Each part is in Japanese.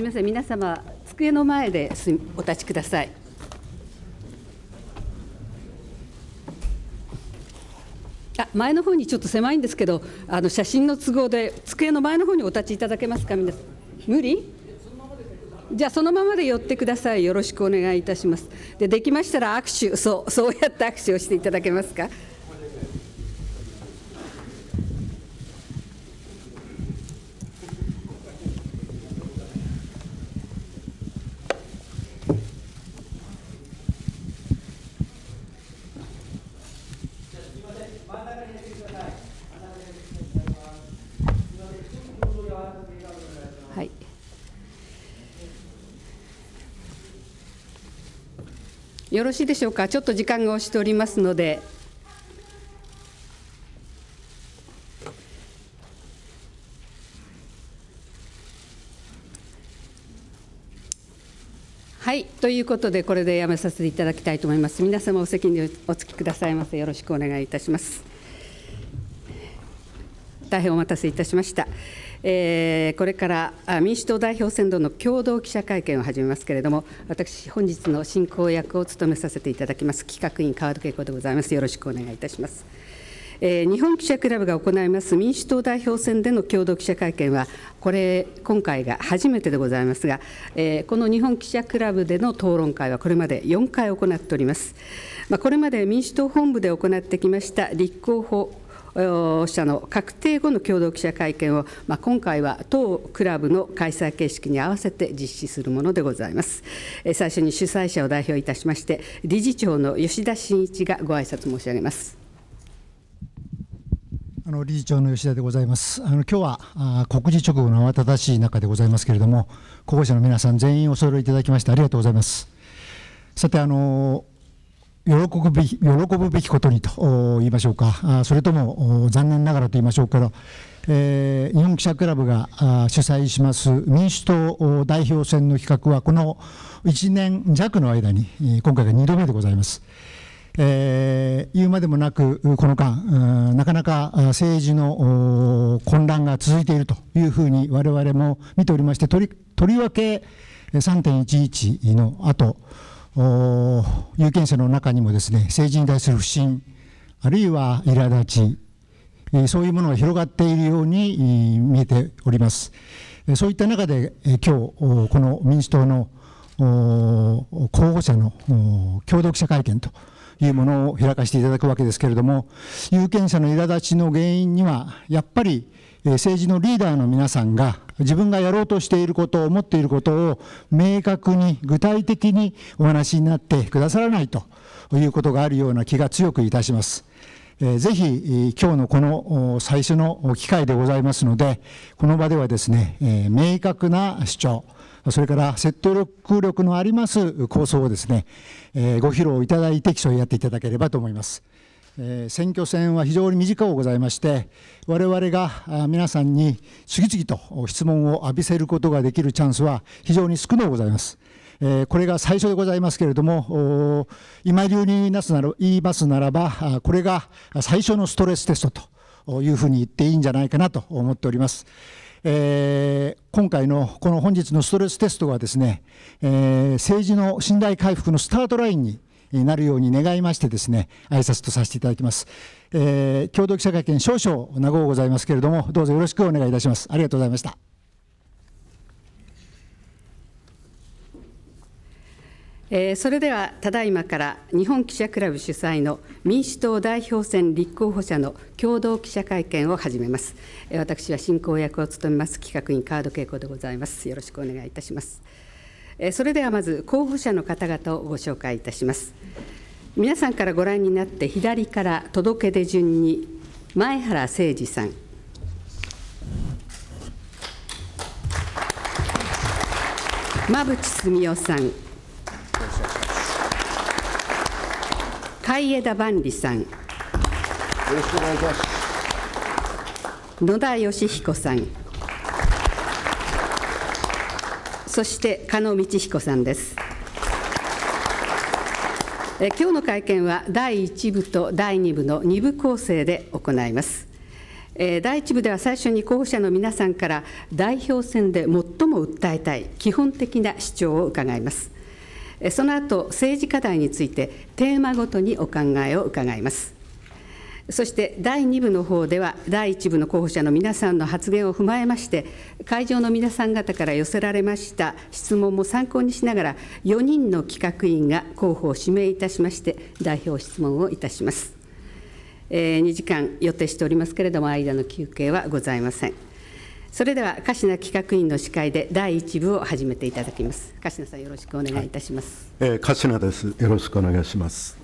すみません、皆様、机の前でお立ちください。あ前の方にちょっと狭いんですけど、あの写真の都合で、机の前の方にお立ちいただけますか、皆さん。無理じゃあそのままで寄ってください。よろしくお願いいたします。でできましたら握手、そうそうやって握手をしていただけますか。よろしいでしょうか、ちょっと時間が押しておりますので。はい、ということで、これでやめさせていただきたいと思います。皆様、お席にお付きくださいませ。よろしくお願いいたします。大変お待たせいたしました。えー、これから民主党代表選の共同記者会見を始めますけれども、私、本日の進行役を務めさせていただきます、企画員、川戸恵子でございます。よろしくお願いいたします。日本記者クラブが行います民主党代表選での共同記者会見は、これ、今回が初めてでございますが、この日本記者クラブでの討論会はこれまで4回行っております。これまで民主党本部で行ってきました立候補者の確定後の共同記者会見を、まあ、今回は当クラブの開催形式に合わせて実施するものでございます。最初に主催者を代表いたしまして、理事長の吉田真一がご挨拶申し上げます。あの理事長の吉田でございます。あの今日はあ告示直後の慌ただしい中でございますけれども、候補者の皆さん全員お揃いいただきましてありがとうございます。さてあの喜ぶべき喜ぶべきことにと言いましょうか、それとも残念ながらと言いましょうか、えー、日本記者クラブが主催します民主党代表選の企画は、この1年弱の間に、今回が2度目でございます。えー、言うまでもなく、この間、なかなか政治の混乱が続いているというふうに、我々も見ておりまして、とりとりわけ3.11の後有権者の中にもですね政治に対する不信あるいは苛立ちそういうものが広がっているように見えておりますそういった中で今日この民主党の候補者の共同記者会見というものを開かせていただくわけですけれども有権者の苛立ちの原因にはやっぱり政治のリーダーの皆さんが自分がやろうとしていることを思っていることを明確に具体的にお話になってくださらないということがあるような気が強くいたします。ぜひ今日のこの最初の機会でございますのでこの場ではですね明確な主張それから説得力のあります構想をですねご披露いただいて競い合やっていただければと思います。えー、選挙戦は非常に短くございまして我々が皆さんに次々と質問を浴びせることができるチャンスは非常に少ないございます。えー、これが最初でございますけれども今流になすなら言いますならばこれが最初のストレステストというふうに言っていいんじゃないかなと思っております。えー、今回のこの本日のストレステストはですね、えー、政治の信頼回復のスタートラインにになるように願いましてですね、挨拶とさせていただきます。えー、共同記者会見少々名護ございますけれども、どうぞよろしくお願いいたします。ありがとうございました。えー、それではただいまから日本記者クラブ主催の民主党代表選立候補者の共同記者会見を始めます、えー、私は進行役を務めます企画員カード恵子でございますよろしくお願いいたしますそれではまず候補者の方々をご紹介いたします皆さんからご覧になって左から届け出順に前原誠二さん馬淵澄夫さん海江田万里さん野田義彦さんそして加納道彦さんです。え今日の会見は第1部と第2部の2部構成で行います。え第1部では最初に候補者の皆さんから代表選で最も訴えたい基本的な主張を伺います。その後政治課題についてテーマごとにお考えを伺います。そして第2部の方では第1部の候補者の皆さんの発言を踏まえまして会場の皆さん方から寄せられました質問も参考にしながら4人の企画委員が候補を指名いたしまして代表質問をいたします、えー、2時間予定しておりますけれども間の休憩はございませんそれでは鹿品企画委員の司会で第1部を始めていただきます鹿品さんよろしくお願いいたします、はい、えー、鹿品ですよろしくお願いします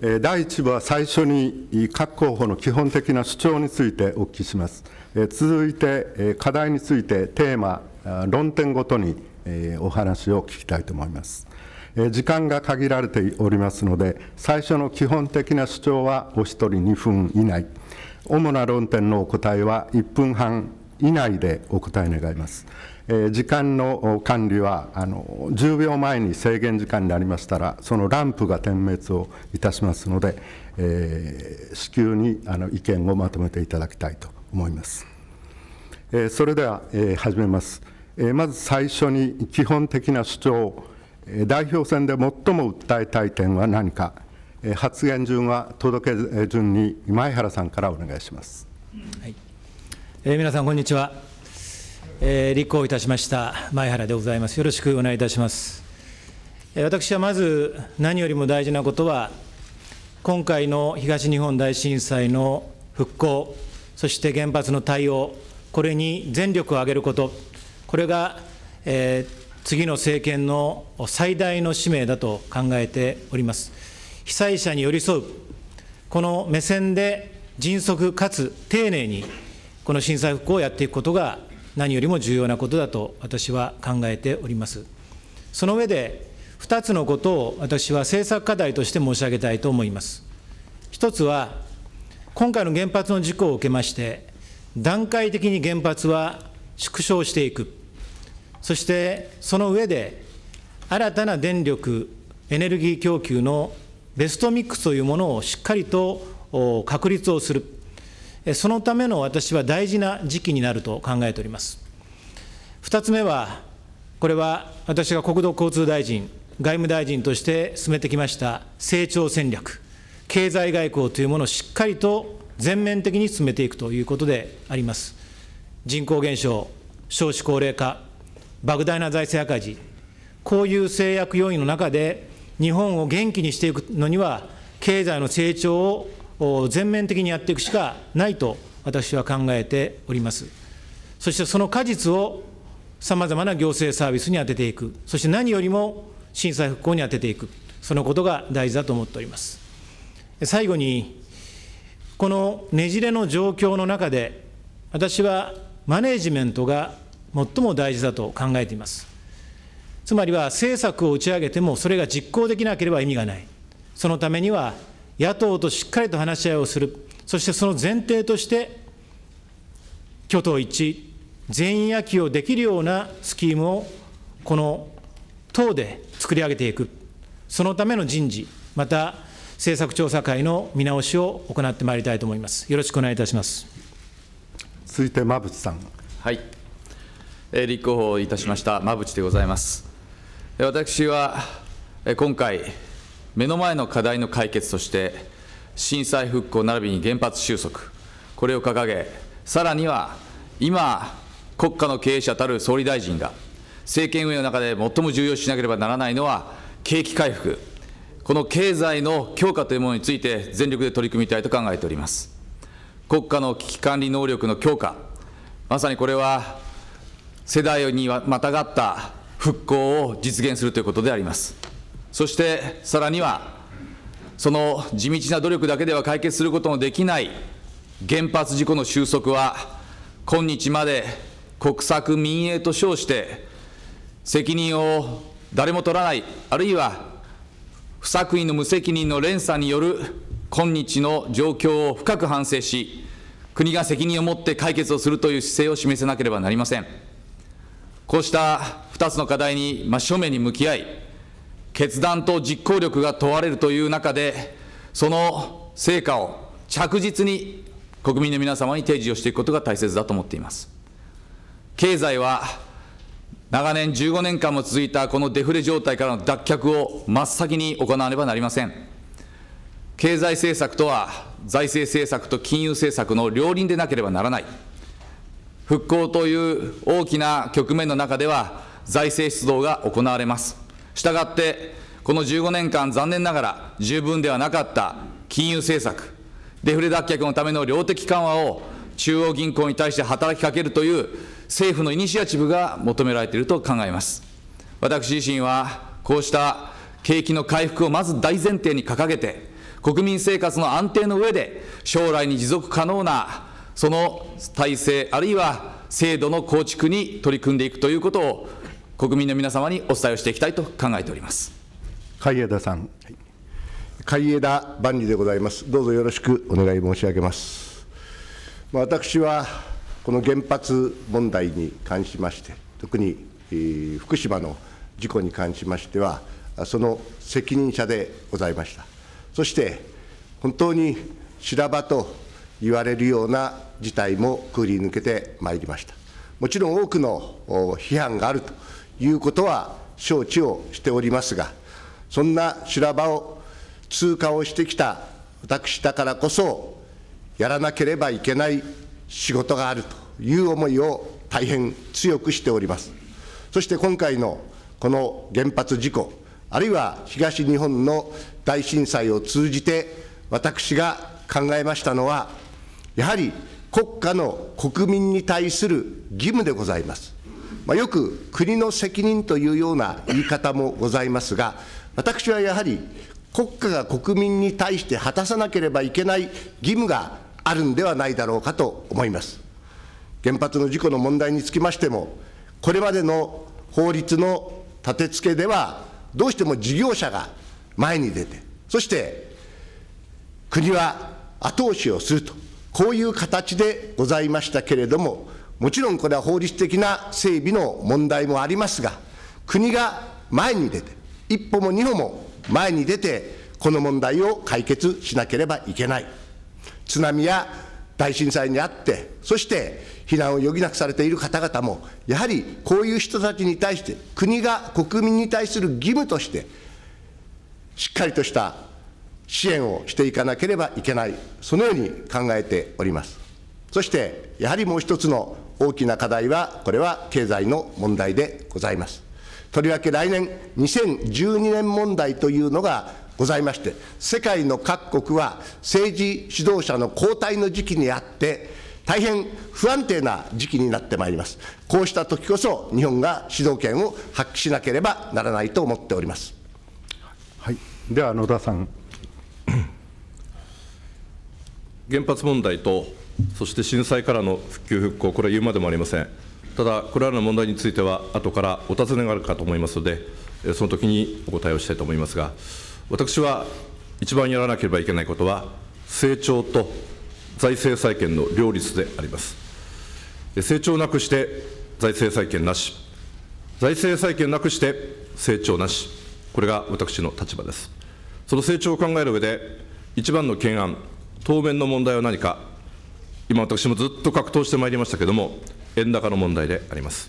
第1部は最初に各候補の基本的な主張についてお聞きします。続いて課題についてテーマ、論点ごとにお話を聞きたいと思います。時間が限られておりますので、最初の基本的な主張はお一人2分以内、主な論点のお答えは1分半以内でお答え願います。え時間の管理はあの10秒前に制限時間になりましたらそのランプが点滅をいたしますので、えー、至急にあの意見をまとめていただきたいと思います、えそれでは、え始めます、えまず最初に基本的な主張代表選で最も訴えたい点は何か発言順は届け順に前原さんからお願いします、はいえー、皆さんこんにちはえー、立候補いたしました前原でございます。よろしくお願いいたします。え私はまず何よりも大事なことは、今回の東日本大震災の復興、そして原発の対応、これに全力を挙げること、これが、えー、次の政権の最大の使命だと考えております。被災者に寄り添う、この目線で迅速かつ丁寧に、この震災復興をやっていくことが何よりも重要なことだと私は考えております。その上で、2つのことを私は政策課題として申し上げたいと思います。1つは、今回の原発の事故を受けまして、段階的に原発は縮小していく、そしてその上で、新たな電力、エネルギー供給のベストミックスというものをしっかりと確立をする。そのための私は大事な時期になると考えております。2つ目は、これは私が国土交通大臣、外務大臣として進めてきました成長戦略、経済外交というものをしっかりと全面的に進めていくということであります。人口減少、少子高齢化、莫大な財政赤字、こういう制約要因の中で、日本を元気にしていくのには、経済の成長を全面的にやっていくしかないと私は考えております。そしてその果実をさまざまな行政サービスに充てていく、そして何よりも震災復興に充てていく、そのことが大事だと思っております。最後に、このねじれの状況の中で、私はマネジメントが最も大事だと考えています。つまりは政策を打ち上げても、それが実行できなければ意味がない。そのためには野党としっかりと話し合いをする、そしてその前提として、挙党一致、全員野球をできるようなスキームを、この党で作り上げていく、そのための人事、また政策調査会の見直しを行ってまいりたいと思います。よろしくお願いいたします続いて馬渕さん。はい、えー、立候補いたしました馬渕でございます。私は今回目の前の課題の解決として、震災復興並びに原発収束、これを掲げ、さらには今、国家の経営者たる総理大臣が、政権運営の中で最も重要視しなければならないのは、景気回復、この経済の強化というものについて、全力で取り組みたいと考えております。国家の危機管理能力の強化、まさにこれは世代にまたがった復興を実現するということであります。そしてさらには、その地道な努力だけでは解決することのできない原発事故の収束は、今日まで国策民営と称して、責任を誰も取らない、あるいは不作為の無責任の連鎖による今日の状況を深く反省し、国が責任を持って解決をするという姿勢を示せなければなりません。こうした2つの課題に真正面に向き合い、決断と実行力が問われるという中で、その成果を着実に国民の皆様に提示をしていくことが大切だと思っています。経済は長年15年間も続いたこのデフレ状態からの脱却を真っ先に行わねばなりません。経済政策とは財政政策と金融政策の両輪でなければならない。復興という大きな局面の中では財政出動が行われます。したがって、この15年間、残念ながら十分ではなかった金融政策、デフレ脱却のための量的緩和を中央銀行に対して働きかけるという政府のイニシアチブが求められていると考えます。私自身は、こうした景気の回復をまず大前提に掲げて、国民生活の安定の上で、将来に持続可能なその体制、あるいは制度の構築に取り組んでいくということを国民の皆様にお伝えをしていきたいと考えております海江田さん、海江田万里でございますどうぞよろしくお願い申し上げます、ま私はこの原発問題に関しまして特に、福島の事故に関しましてはその責任者でございましたそして本当に修羅場と言われるような事態もくぐり抜けてまいりましたもちろん多くの批判があるということは承知をしておりますが、そんな修羅場を通過をしてきた私だからこそ、やらなければいけない仕事があるという思いを大変強くしております。そして今回のこの原発事故、あるいは東日本の大震災を通じて、私が考えましたのは、やはり国家の国民に対する義務でございます。まあ、よく国の責任というような言い方もございますが、私はやはり国家が国民に対して果たさなければいけない義務があるんではないだろうかと思います。原発の事故の問題につきましても、これまでの法律の立て付けでは、どうしても事業者が前に出て、そして国は後押しをすると、こういう形でございましたけれども、もちろんこれは法律的な整備の問題もありますが、国が前に出て、一歩も二歩も前に出て、この問題を解決しなければいけない。津波や大震災にあって、そして避難を余儀なくされている方々も、やはりこういう人たちに対して、国が国民に対する義務として、しっかりとした支援をしていかなければいけない、そのように考えております。そして、やはりもう一つの大きな課題は、これは経済の問題でございます。とりわけ来年、2012年問題というのがございまして、世界の各国は政治指導者の交代の時期にあって、大変不安定な時期になってまいります。こうした時こそ、日本が主導権を発揮しなければならないと思っております。はい、では野田さん。原発問題とそして震災からの復旧・復興、これは言うまでもありません。ただ、これらの問題については、後からお尋ねがあるかと思いますので、その時にお答えをしたいと思いますが、私は一番やらなければいけないことは、成長と財政再建の両立であります。成長なくして財政再建なし、財政再建なくして成長なし、これが私の立場です。その成長を考える上で、一番の懸案、当面の問題は何か今私もずっと格闘してまいりましたけれども、円高の問題であります。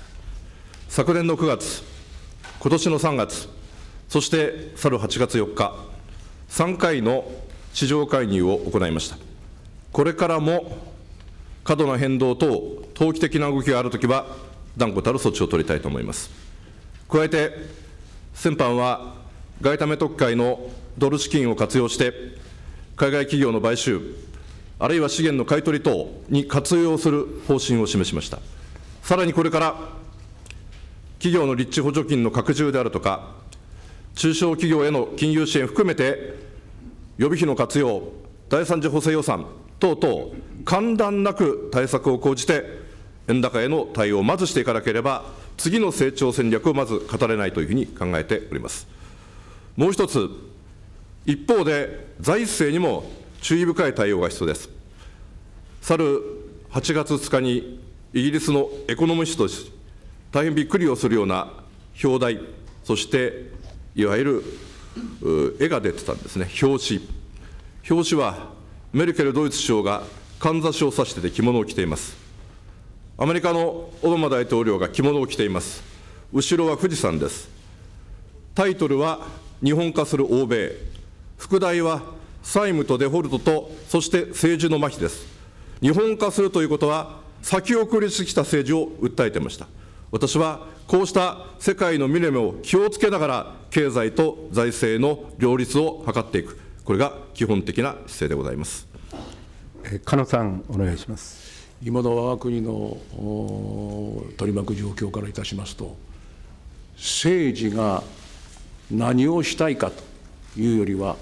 昨年の9月、今年の3月、そして去る8月4日、3回の市場介入を行いました。これからも過度な変動等、投機的な動きがあるときは、断固たる措置を取りたいと思います。加えて、先般は外為特会のドル資金を活用して、海外企業の買収、あるいは資源の買い取り等に活用する方針を示しました。さらにこれから、企業の立地補助金の拡充であるとか、中小企業への金融支援含めて、予備費の活用、第3次補正予算等々、間断なく対策を講じて、円高への対応をまずしていかなければ、次の成長戦略をまず語れないというふうに考えております。もう一つ、一方で財政にも注意深い対応が必要です。去る8月2日に、イギリスのエコノミストし大変びっくりをするような表題、そしていわゆる絵が出てたんですね、表紙。表紙は、メルケルドイツ首相がかんざしを指してて着物を着ています。アメリカのオバマ大統領が着物を着ています。後ろは富士山です。タイトルは、日本化する欧米。副題は、債務とデフォルトと、そして政治の麻痺です。日本化するということは、先送りしてきた政治を訴えていました。私はこうした世界の未目を気をつけながら、経済と財政の両立を図っていく、これが基本的な姿勢でございます。え加野さん、お願いします。今の我が国の取り巻く状況からいたしますと、政治が何をしたいかというよりは、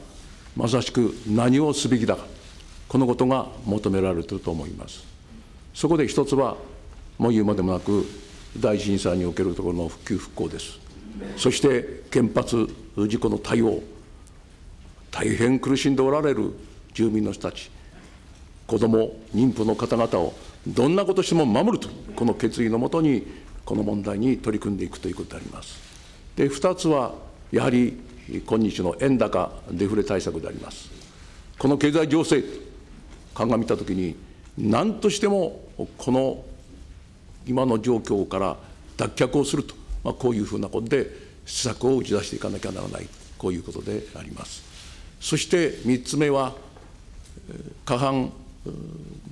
まさしく何をすべきだか、このことが求められていると思います。そこで一つは、もう言うまでもなく、大震災におけるところの復旧・復興です。そして原発事故の対応、大変苦しんでおられる住民の人たち、子ども、妊婦の方々をどんなことしても守ると、この決意のもとに、この問題に取り組んでいくということであります。で2つは、やはり今日の円高デフレ対策であります。この経済情勢、鑑みたときに、何としてもこの今の状況から脱却をすると、まあ、こういうふうなことで、施策を打ち出していかなきゃならない、こういうことであります。そして3つ目は、過半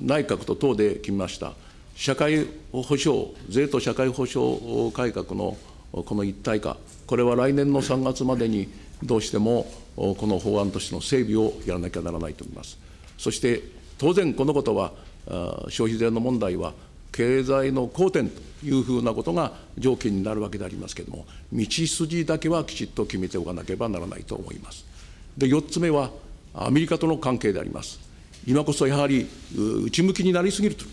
内閣と党で決めました、社会保障、税と社会保障改革のこの一体化、これは来年の3月までにどうしてもこの法案としての整備をやらなきゃならないと思います。そして当然、このことは、消費税の問題は、経済の好転というふうなことが条件になるわけでありますけれども、道筋だけはきちっと決めておかなければならないと思います。で、4つ目は、アメリカとの関係であります。今こそやはり内向きになりすぎると、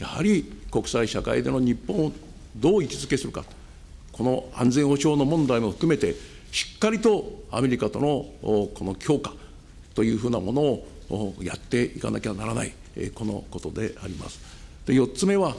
やはり国際社会での日本をどう位置づけするか、この安全保障の問題も含めて、しっかりとアメリカとのこの強化というふうなものをやっていかなきゃならない、このことであります。で4つ目は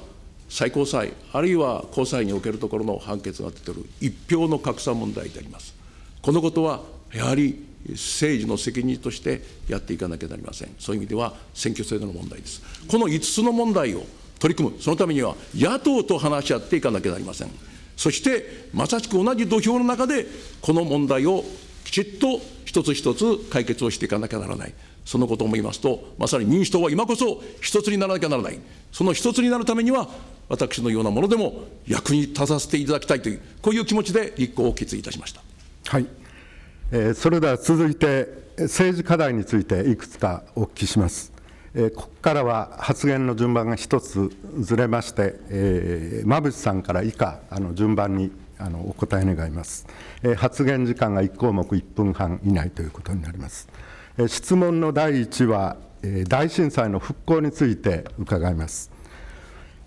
最高裁、あるいは高裁におけるところの判決が出ている一票の格差問題であります。このことはやはり政治の責任としてやっていかなきゃなりません。そういう意味では選挙制度の問題です。この5つの問題を取り組む、そのためには野党と話し合っていかなきゃなりません。そしてまさしく同じ土俵の中で、この問題をきちっと一つ一つ解決をしていかなきゃならない。そのことを思いますと、まさに民主党は今こそ一つにならなきゃならない。その一つになるためには、私のようなものでも役に立たせていただきたいという、こういう気持ちで立候補を決意いたしました。はい。えそれでは続いて、政治課題についていくつかお聞きします。えここからは発言の順番が1つずれまして、えー、馬渕さんから以下、あの順番にあのお答え願います、え発言時間が1項目1分半以内ということになります。え質問の第1は、え大震災の復興について伺います。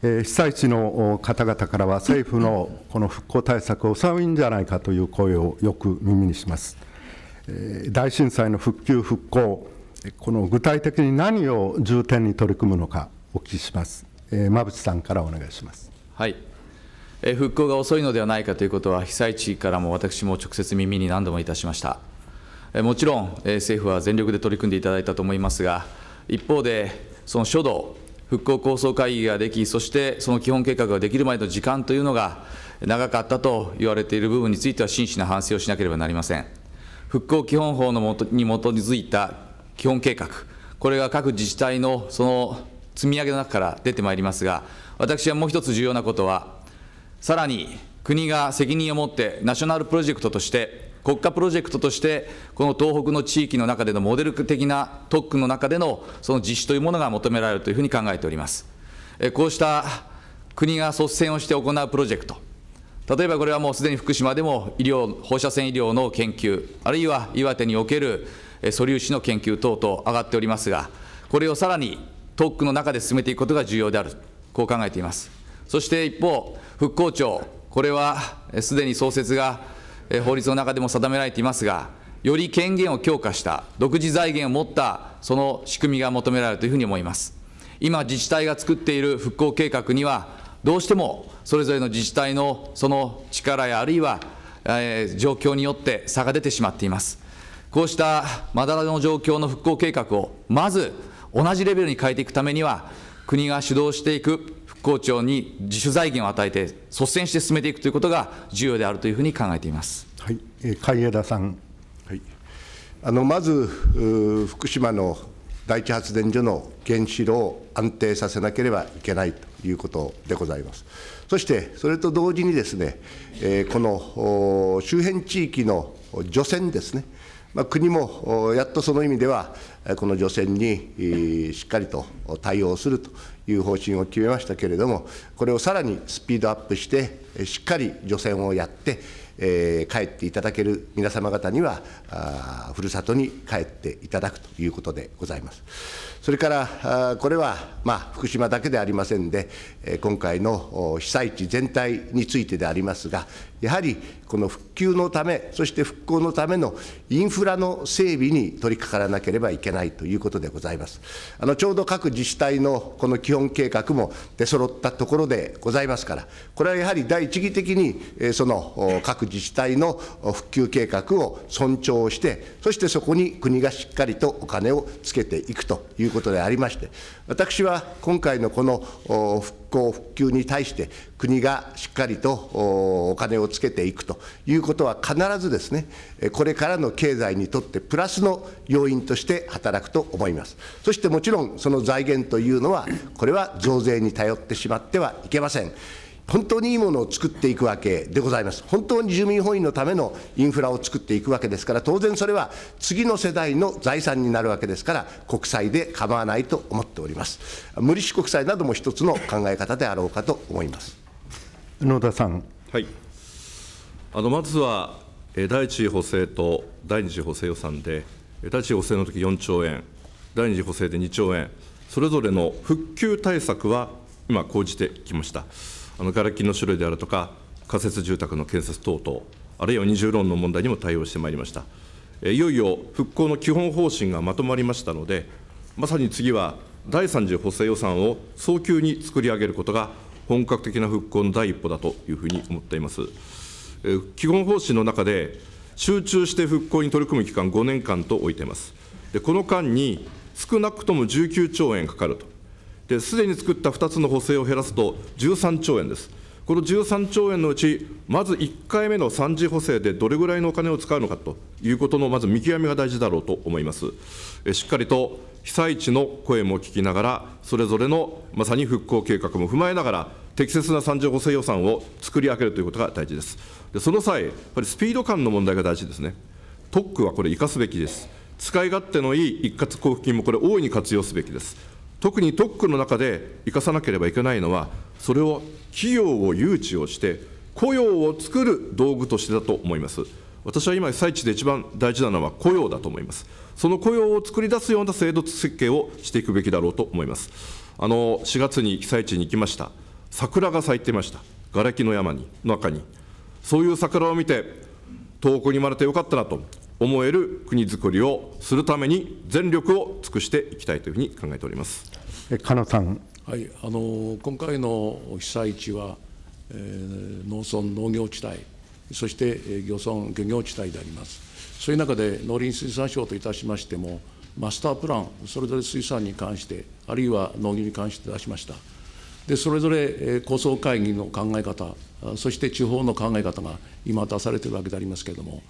被災地の方々からは政府のこの復興対策を遅いんじゃないかという声をよく耳にします。大震災の復旧・復興、この具体的に何を重点に取り組むのか、お聞きします。えー、馬渕さんからお願いします。はい。え復興が遅いのではないかということは、被災地からも私も直接耳に何度もいたしました。えもちろん、え政府は全力で取り組んでいただいたと思いますが、一方で、その初動、復興構想会議ができ、そしてその基本計画ができる前の時間というのが長かったと言われている部分については、真摯な反省をしなければなりません。復興基本法のもとに基づいた基本計画、これが各自治体のその積み上げの中から出てまいりますが、私はもう一つ重要なことは、さらに国が責任を持って、ナショナルプロジェクトとして、国家プロジェクトとして、この東北の地域の中でのモデル的な特区の中でのその実施というものが求められるというふうに考えております。こうした国が率先をして行うプロジェクト、例えばこれはもうすでに福島でも医療放射線医療の研究、あるいは岩手における素粒子の研究等々上がっておりますが、これをさらにトークの中で進めていくことが重要である、こう考えています。そして一方、復興庁、これはすでに創設が法律の中でも定められていますが、より権限を強化した、独自財源を持った、その仕組みが求められるというふうに思います。今、自治体が作っている復興計画には、どうしてもそれぞれの自治体のその力や、あるいは、えー、状況によって差が出てしまっています。こうしたまだらの状況の復興計画を、まず同じレベルに変えていくためには、国が主導していく復興庁に自主財源を与えて、率先して進めていくということが重要であるというふうに考えています。はい、海江田さん。はい、あのまず福島の第一発電所の原子炉を安定させなければいけないということでございます。そして、それと同時にですね、えー、この周辺地域の除染ですね、まあ、国もやっとその意味では、この除染にしっかりと対応するという方針を決めましたけれども、これをさらにスピードアップして、しっかり除染をやって、えー、帰っていただける皆様方には、ふるさとに帰っていただくということでございます。それから、これは、まあ、福島だけでありませんで、今回の被災地全体についてでありますが、やはりこの復旧のため、そして復興のためのインフラの整備に取り掛からなければいけないということでございます。あのちょうど各自治体のこの基本計画も出揃ったところでございますから、これはやはり第一義的に、その各自治体の復旧計画を尊重して、そしてそこに国がしっかりとお金をつけていくということでありまして、私は今回のこの復興・復旧に対して、国がしっかりとお金をつけていくということは、必ずですね、これからの経済にとってプラスの要因として働くと思います。そしてもちろん、その財源というのは、これは増税に頼ってしまってはいけません。本当にいいものを作っていくわけでございます。本当に住民本位のためのインフラを作っていくわけですから、当然それは次の世代の財産になるわけですから、国債で構わないと思っております。無利子国債なども一つの考え方であろうかと思います。野田さん。はい。あのまずは第一次補正と第二次補正予算で、第一次補正の時4兆円、第二次補正で2兆円、それぞれの復旧対策は今、講じてきました。あのがれきの種類であるとか、仮設住宅の建設等々、あるいは二重ローンの問題にも対応してまいりました。いよいよ復興の基本方針がまとまりましたので、まさに次は第三次補正予算を早急に作り上げることが、本格的な復興の第一歩だというふうに思っています。基本方針の中で、集中して復興に取り組む期間5年間と置いています。でこの間に少なくとも19兆円かかるとすでに作った2つの補正を減らすと13兆円です。この13兆円のうち、まず1回目の3次補正でどれぐらいのお金を使うのかということの、まず見極めが大事だろうと思います。しっかりと被災地の声も聞きながら、それぞれのまさに復興計画も踏まえながら、適切な三次補正予算を作り上げるということが大事です。でその際、やっぱりスピード感の問題が大事ですね。特区はこれ、生かすべきです。使い勝手のいい一括交付金もこれ、大いに活用すべきです。特に特区の中で生かさなければいけないのは、それを企業を誘致をして、雇用を作る道具としてだと思います。私は今、被災地で一番大事なのは雇用だと思います。その雇用を作り出すような制度設計をしていくべきだろうと思います。あの4月に被災地に行きました、桜が咲いてました、瓦礫の山に中に、そういう桜を見て、東北に生まれてよかったなと思える国づくりをするために、全力を尽くしていきたいというふうに考えておりますかなさん、はい、あの今回の被災地は、えー、農村農業地帯、そして、え漁村漁業地帯であります。そういう中で農林水産省といたしましても、マスタープラン、それぞれ水産に関して、あるいは農業に関して出しました。でそれぞれ構想会議の考え方、そして地方の考え方が今出されているわけでありますけれども、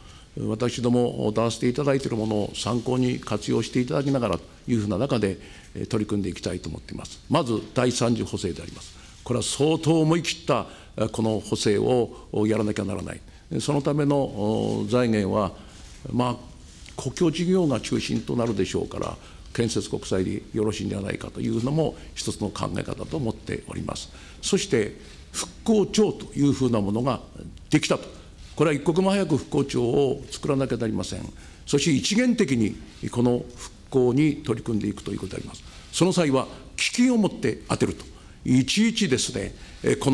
私ども出させていただいているものを参考に活用していただきながらというふうな中で取り組んでいきたいと思っています。まず第3次補正であります。これは相当思い切ったこの補正をやらなきゃならない。そのための財源は、まあ、公共事業が中心となるでしょうから、建設国債でよろしいんではないかというのも一つの考え方と思っております。そして復興庁というふうなものができたと、これは一刻も早く復興庁を作らなきゃなりません。そして一元的にこの復興に取り組んでいくということであります。その際は基金を持って当てると。いちいちですね、こ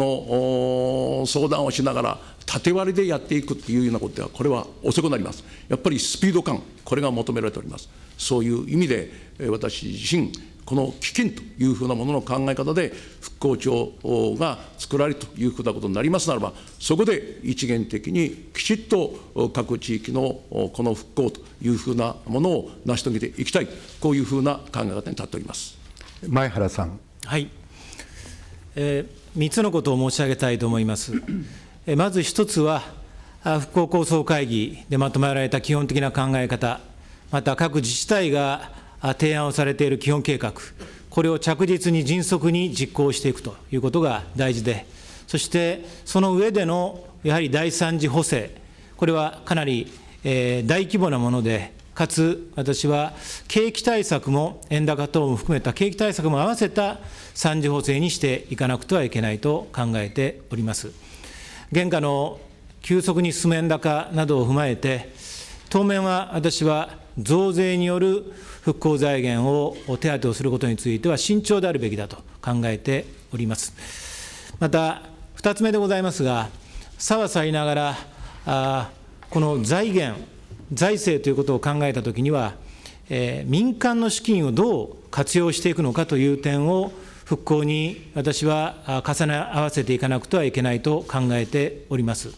の相談をしながら、縦割りでやっていくというようなことでは、これは遅くなります。やっぱりスピード感、これが求められております。そういう意味で、私自身、この基金というふうなものの考え方で、復興庁が作られるというふうなことになりますならば、そこで一元的にきちっと各地域のこの復興というふうなものを成し遂げていきたい、こういうふうな考え方に立っております前原さん。はい、えー、3つのことを申し上げたいと思います。えー、まず1つは復興構想会議でまとめられた基本的な考え方、また各自治体が提案をされている基本計画、これを着実に迅速に実行していくということが大事で、そしてその上でのやはり第3次補正、これはかなり、大規模なもので、かつ私は景気対策も円高等も含めた景気対策も合わせた3次補正にしていかなくてはいけないと考えております。現下の急速に進む円高などを踏まえて、当面は私は増税による復興財源を手当をすることについては慎重であるべきだと考えております。また、2つ目でございますが、さはさいながら、この財源、財政ということを考えたときには、民間の資金をどう活用していくのかという点を復興に私は重ね合わせていかなくてはいけないと考えております。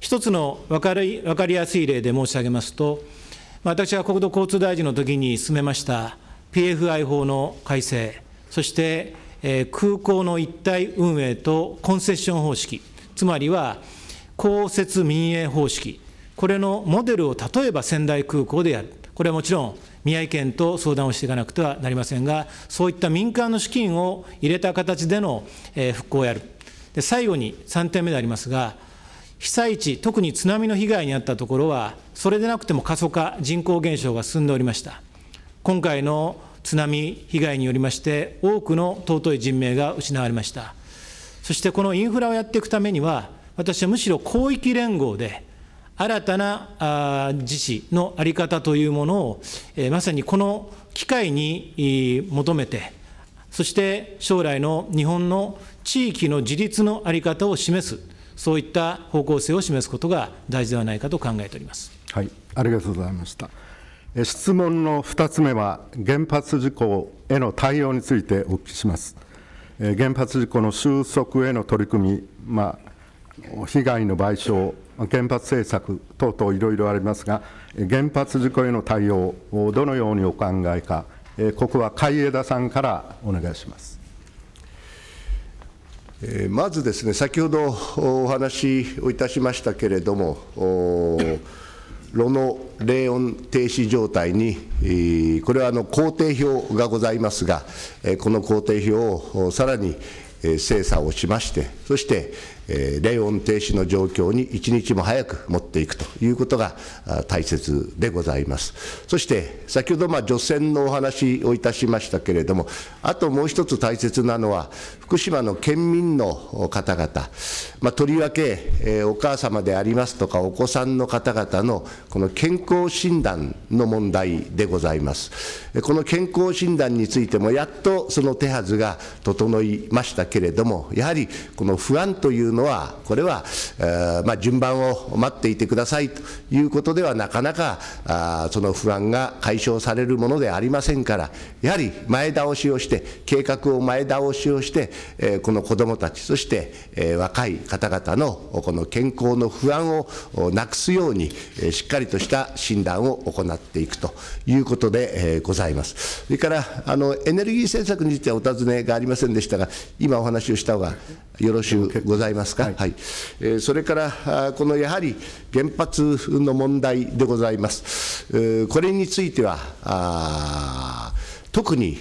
一つの分かり分かりやすい例で申し上げますと、私は国土交通大臣の時に進めました PFI 法の改正、そして、え空港の一体運営とコンセッション方式、つまりは公設民営方式、これのモデルを例えば仙台空港でやる、これはもちろん宮城県と相談をしていかなくてはなりませんが、そういった民間の資金を入れた形での、え復興をやる。で最後に3点目でありますが、被災地、特に津波の被害に遭ったところは、それでなくても過疎化、人口減少が進んでおりました。今回の津波被害によりまして、多くの尊い人命が失われました。そしてこのインフラをやっていくためには、私はむしろ広域連合で、新たな自治の在り方というものを、えまさにこの機会に、求めて、そして将来の日本の地域の自立の在り方を示す、そういった方向性を示すことが大事ではないかと考えております。はい、ありがとうございました。質問の2つ目は、原発事故への対応についてお聞きします。原発事故の収束への取り組み、まあ、被害の賠償、原発政策等々いろいろありますが、原発事故への対応をどのようにお考えか、ここは海江田さんからお願いします。まずですね、先ほどお話をいたしましたけれども、炉の冷温停止状態に、これはあの工程表がございますが、この工程表をさらに精査をしまして、そしてえー、冷温停止の状況に一日も早く持っていくということが大切でございます。そして先ほどまあ除染のお話をいたしましたけれども、あともう一つ大切なのは、福島の県民の方々、まあ、とりわけ、えお母様でありますとか、お子さんの方々のこの健康診断の問題でございます。この健康診断についても、やっとその手はずが整いましたけれども、やはりこの不安というのは、これは、まあ、順番を待っていてくださいということでは、なかなかあその不安が解消されるものでありませんから、やはり前倒しをして、計画を前倒しをして、えこの子どもたち、そして、え若い方々のこの健康の不安をなくすように、えしっかりとした診断を行っていくということで、えございます。それからあのエネルギー政策についてはお尋ねがありませんでしたが、今お話をした方がよろしゅうございます。ますか、はいはい、えそれからこのやはり原発の問題でございます、これについては、特に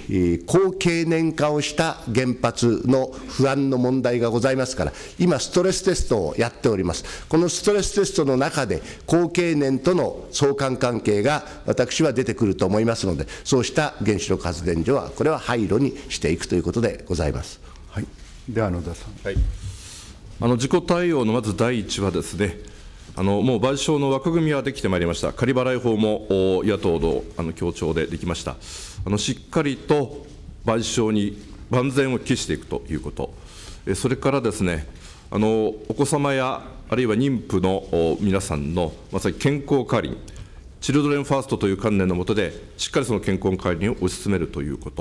高経年化をした原発の不安の問題がございますから、今、ストレステストをやっております、このストレステストの中で、高経年との相関関係が私は出てくると思いますので、そうした原子力発電所は、これは廃炉にしていくということでございます。はい、では野田さん、はいあの事故対応のまず第一はですね、あのもう賠償の枠組みはできてまいりました、仮払い法も野党のあの協調でできました、あのしっかりと賠償に万全を期していくということ、それからですね、あのお子様やあるいは妊婦の皆さんのまさに健康管理、チルドレンファーストという観念の下で、しっかりその健康管理を推し進めるというこ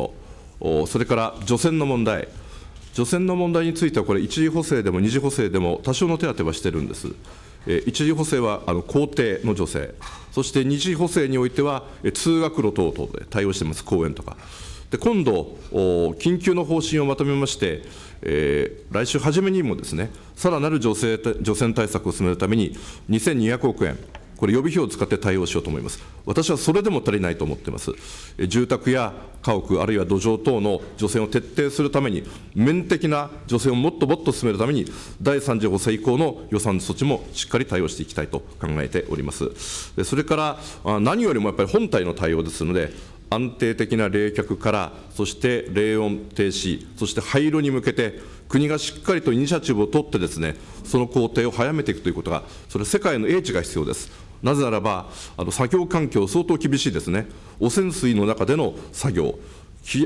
と、それから除染の問題。除染の問題については、これ、一次補正でも二次補正でも多少の手当はしてるんです。え一次補正はあの校庭の助成、そして二次補正においては、え通学路等々で対応してます、公園とか。で今度緊急の方針をまとめまして、えー、来週初めにもですね、さらなる女性助成対策を進めるために、2200億円、これ予備費を使って対応しようと思います。私はそれでも足りないと思っています。住宅や家屋、あるいは土壌等の除染を徹底するために、面的な除染をもっともっと進めるために、第3次補正以降の予算措置もしっかり対応していきたいと考えております。それから、何よりもやっぱり本体の対応ですので、安定的な冷却から、そして冷温停止、そして廃炉に向けて、国がしっかりとイニシアチブを取ってですね、その工程を早めていくということが、それ世界の英知が必要です。なぜならば、あの作業環境、相当厳しいですね、汚染水の中での作業、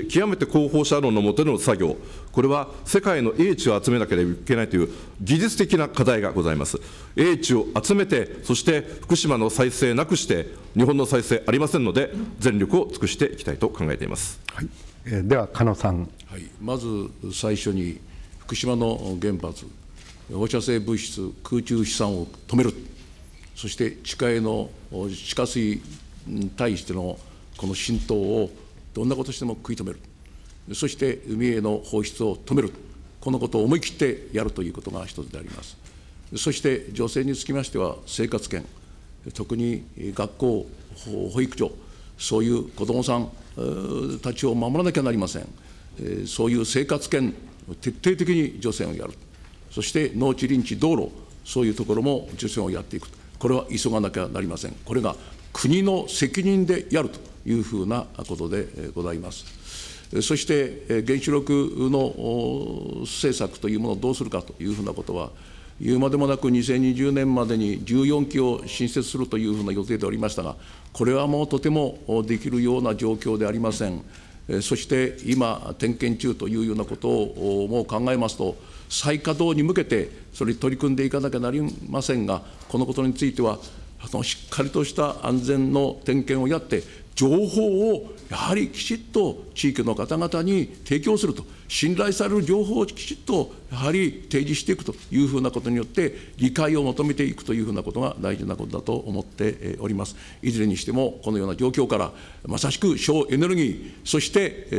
極めて後方社論の下での作業、これは世界の英知を集めなければいけないという技術的な課題がございます。英知を集めて、そして福島の再生なくして、日本の再生ありませんので、全力を尽くしていきたいと考えています、はい、では、加野さん、はい。まず最初に、福島の原発、放射性物質、空中飛散を止める。そして地下への地下水に対してのこの浸透をどんなことしても食い止める、そして海への放出を止める、このことを思い切ってやるということが一つであります。そして女性につきましては、生活圏、特に学校、保育所、そういう子どもさんたちを守らなきゃなりません。そういう生活圏、徹底的に除染をやる。そして農地、林地、道路、そういうところも除染をやっていくと。これは急がなきゃなりません。これが国の責任でやるというふうなことでございます。そして、原子力の政策というものをどうするかというふうなことは、言うまでもなく2020年までに14基を新設するというふうな予定でおりましたが、これはもうとてもできるような状況でありません。そして今、点検中というようなことをも考えますと、再稼働に向けて、それに取り組んでいかなきゃなりませんが、このことについては、しっかりとした安全の点検をやって、情報をやはりきちっと地域の方々に提供すると。信頼される情報をきちっとやはり提示していくというふうなことによって、理解を求めていくというふうなことが大事なことだと思っております。いずれにしても、このような状況から、まさしく省エネルギー、そして、え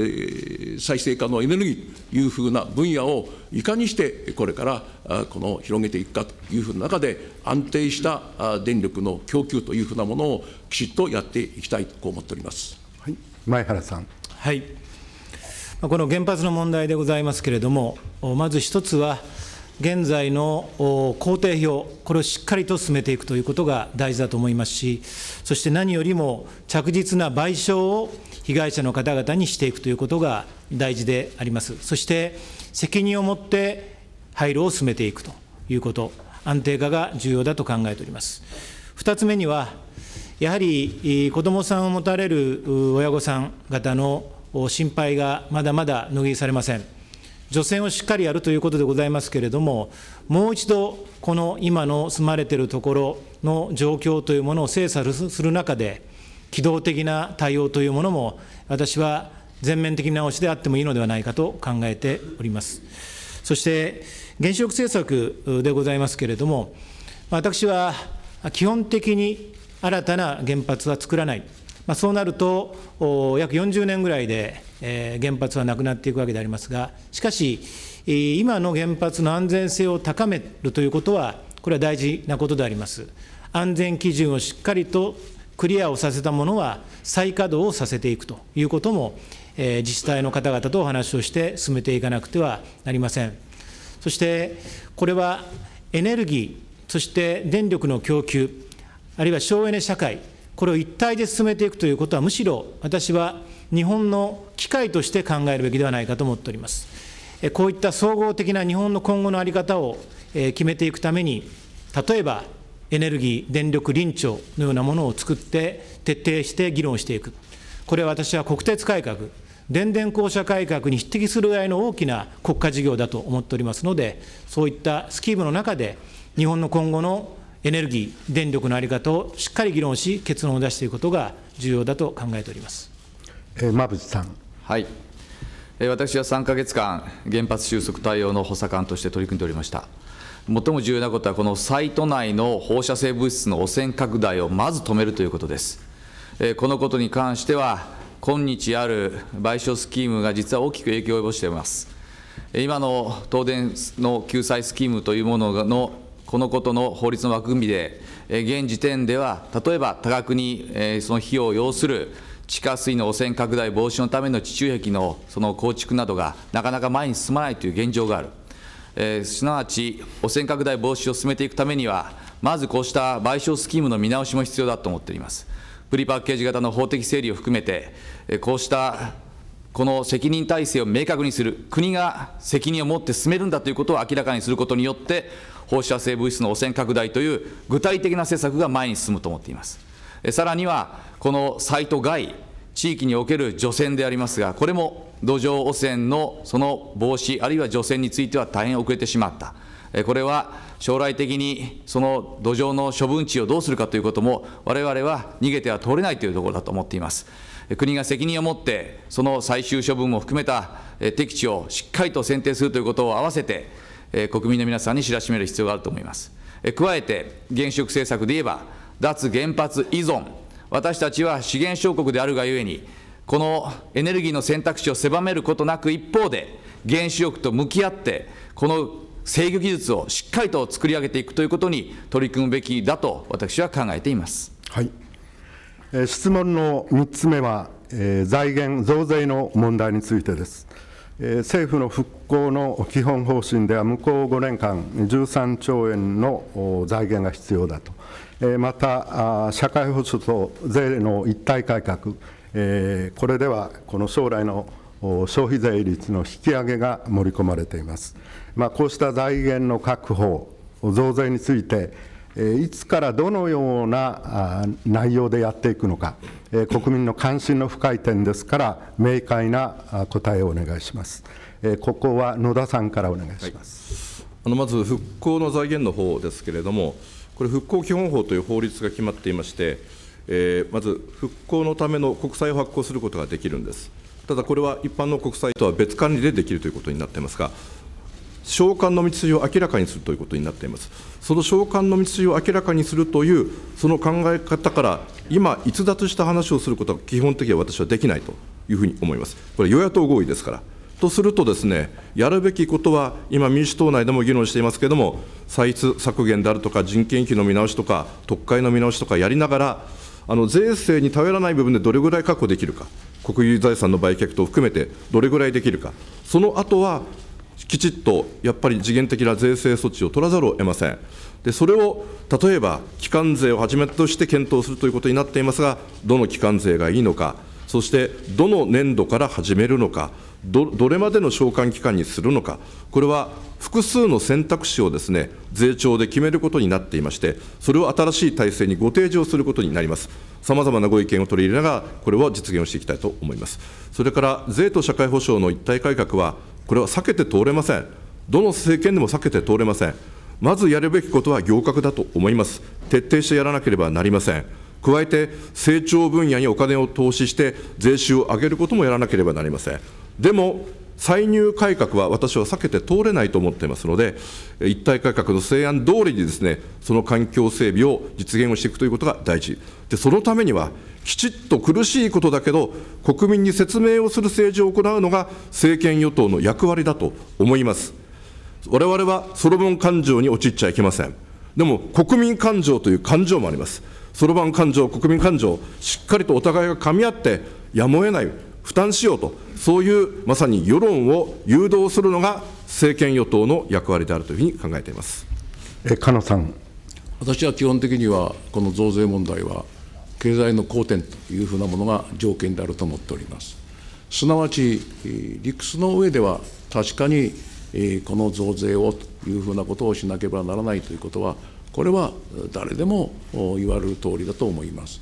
ー、再生可能エネルギーというふうな分野をいかにしてこれからこの広げていくかというふうな中で、安定した電力の供給というふうなものをきちっとやっていきたいと、思っております。はい、前原さん。はいこの原発の問題でございますけれども、まず一つは、現在の工程表、これをしっかりと進めていくということが大事だと思いますし、そして何よりも着実な賠償を被害者の方々にしていくということが大事であります。そして責任を持って廃炉を進めていくということ、安定化が重要だと考えております。2つ目には、やはり子どもさんを持たれる親御さん方の心配がまだまだ脱ぎされません。除染をしっかりやるということでございますけれども、もう一度、この今の住まれているところの状況というものを精査する中で、機動的な対応というものも、私は全面的な直しであってもいいのではないかと考えております。そして、原子力政策でございますけれども、私は基本的に新たな原発は作らない。まあ、そうなると、約40年ぐらいで、えー、原発はなくなっていくわけでありますが、しかし、今の原発の安全性を高めるということは、これは大事なことであります。安全基準をしっかりとクリアをさせたものは再稼働をさせていくということも、えー、自治体の方々とお話をして進めていかなくてはなりません。そしてこれはエネルギー、そして電力の供給、あるいは省エネ社会、これを一体で進めていくということは、むしろ私は日本の機会として考えるべきではないかと思っております。こういった総合的な日本の今後の在り方を決めていくために、例えばエネルギー、電力臨調のようなものを作って、徹底して議論していく、これは私は国鉄改革、電電公社改革に匹敵するぐらいの大きな国家事業だと思っておりますので、そういったスキームの中で、日本の今後のエネルギー、電力の在り方をしっかり議論し、結論を出していくことが重要だと考えております。え馬渕さん。はい。私は3か月間、原発収束対応の補佐官として取り組んでおりました。最も重要なことは、このサイト内の放射性物質の汚染拡大をまず止めるということです。このことに関しては、今日ある賠償スキームが実は大きく影響を及ぼしています。今の東電の救済スキームというもののこのことの法律の枠組みで、現時点では、例えば多額にその費用を要する地下水の汚染拡大防止のための地中壁のその構築などがなかなか前に進まないという現状がある、えー、すなわち汚染拡大防止を進めていくためには、まずこうした賠償スキームの見直しも必要だと思っています。プリパッケージ型の法的整理を含めて、こうしたこの責任体制を明確にする、国が責任を持って進めるんだということを明らかにすることによって、放射性物質の汚染拡大という具体的な施策が前に進むと思っています。さらには、このサイト外、地域における除染でありますが、これも土壌汚染のその防止、あるいは除染については大変遅れてしまった。これは将来的にその土壌の処分地をどうするかということも、我々は逃げては通れないというところだと思っています。国が責任を持って、その最終処分も含めた適地をしっかりと選定するということを合わせて、国民の皆さんに知らしめる必要があると思います。加えて、原子力政策で言えば、脱原発依存、私たちは資源小国であるがゆえに、このエネルギーの選択肢を狭めることなく、一方で、原子力と向き合って、この制御技術をしっかりと作り上げていくということに取り組むべきだと、私は考えています。はい質問の3つ目は、財源、増税の問題についてです。政府の復興の基本方針では、向こう5年間、13兆円の財源が必要だと、また、社会保障と税の一体改革、これではこの将来の消費税率の引き上げが盛り込まれています。まあ、こうした財源の確保、増税について、いつからどのような内容でやっていくのか、国民の関心の深い点ですから、明快な答えをお願いします。ここは野田さんからお願いします、はい、あのまず復興の財源の方ですけれども、これ、復興基本法という法律が決まっていまして、えー、まず復興のための国債を発行することができるんです。ただこれは一般の国債とは別管理でできるということになっていますが、償還の道筋を明らかにするということになっています。その召喚の道筋を明らかにするという、その考え方から、今、逸脱した話をすることは基本的には私はできないというふうに思います。これ、与野党合意ですから。とするとですね、やるべきことは、今、民主党内でも議論していますけれども、歳出削減であるとか、人件費の見直しとか、特会の見直しとかやりながら、あの税制に頼らない部分でどれぐらい確保できるか、国有財産の売却等を含めてどれぐらいできるか、その後はきちっとやっぱり時限的な税制措置を取らざるを得ません。でそれを例えば、基幹税をはじめとして検討するということになっていますが、どの基幹税がいいのか、そしてどの年度から始めるのか、どどれまでの償還期間にするのか、これは複数の選択肢をですね税調で決めることになっていまして、それを新しい体制にご提示をすることになります。さまざまなご意見を取り入れながら、これを実現をしていきたいと思います。それから税と社会保障の一体改革は、これは避けて通れません。どの政権でも避けて通れません。まずやるべきことは行革だと思います。徹底してやらなければなりません。加えて、成長分野にお金を投資して、税収を上げることもやらなければなりません。でも、歳入改革は私は避けて通れないと思っていますので、一体改革の成案通りにですね、その環境整備を実現をしていくということが大事。で、そのためには、きちっと苦しいことだけど、国民に説明をする政治を行うのが政権与党の役割だと思います。我々はソロモン感情に陥っちゃいけません。でも国民感情という感情もあります。ソロばン感情、国民感情、しっかりとお互いが噛み合って、やむを得ない負担しようと、そういうまさに世論を誘導するのが政権与党の役割であるというふうに考えていますえ加さん。私は基本的には、この増税問題は、経済の好転というふうなものが条件であると思っております。すなわち、理屈の上では確かに、この増税をというふうなことをしなければならないということは、これは誰でも言われる通りだと思います。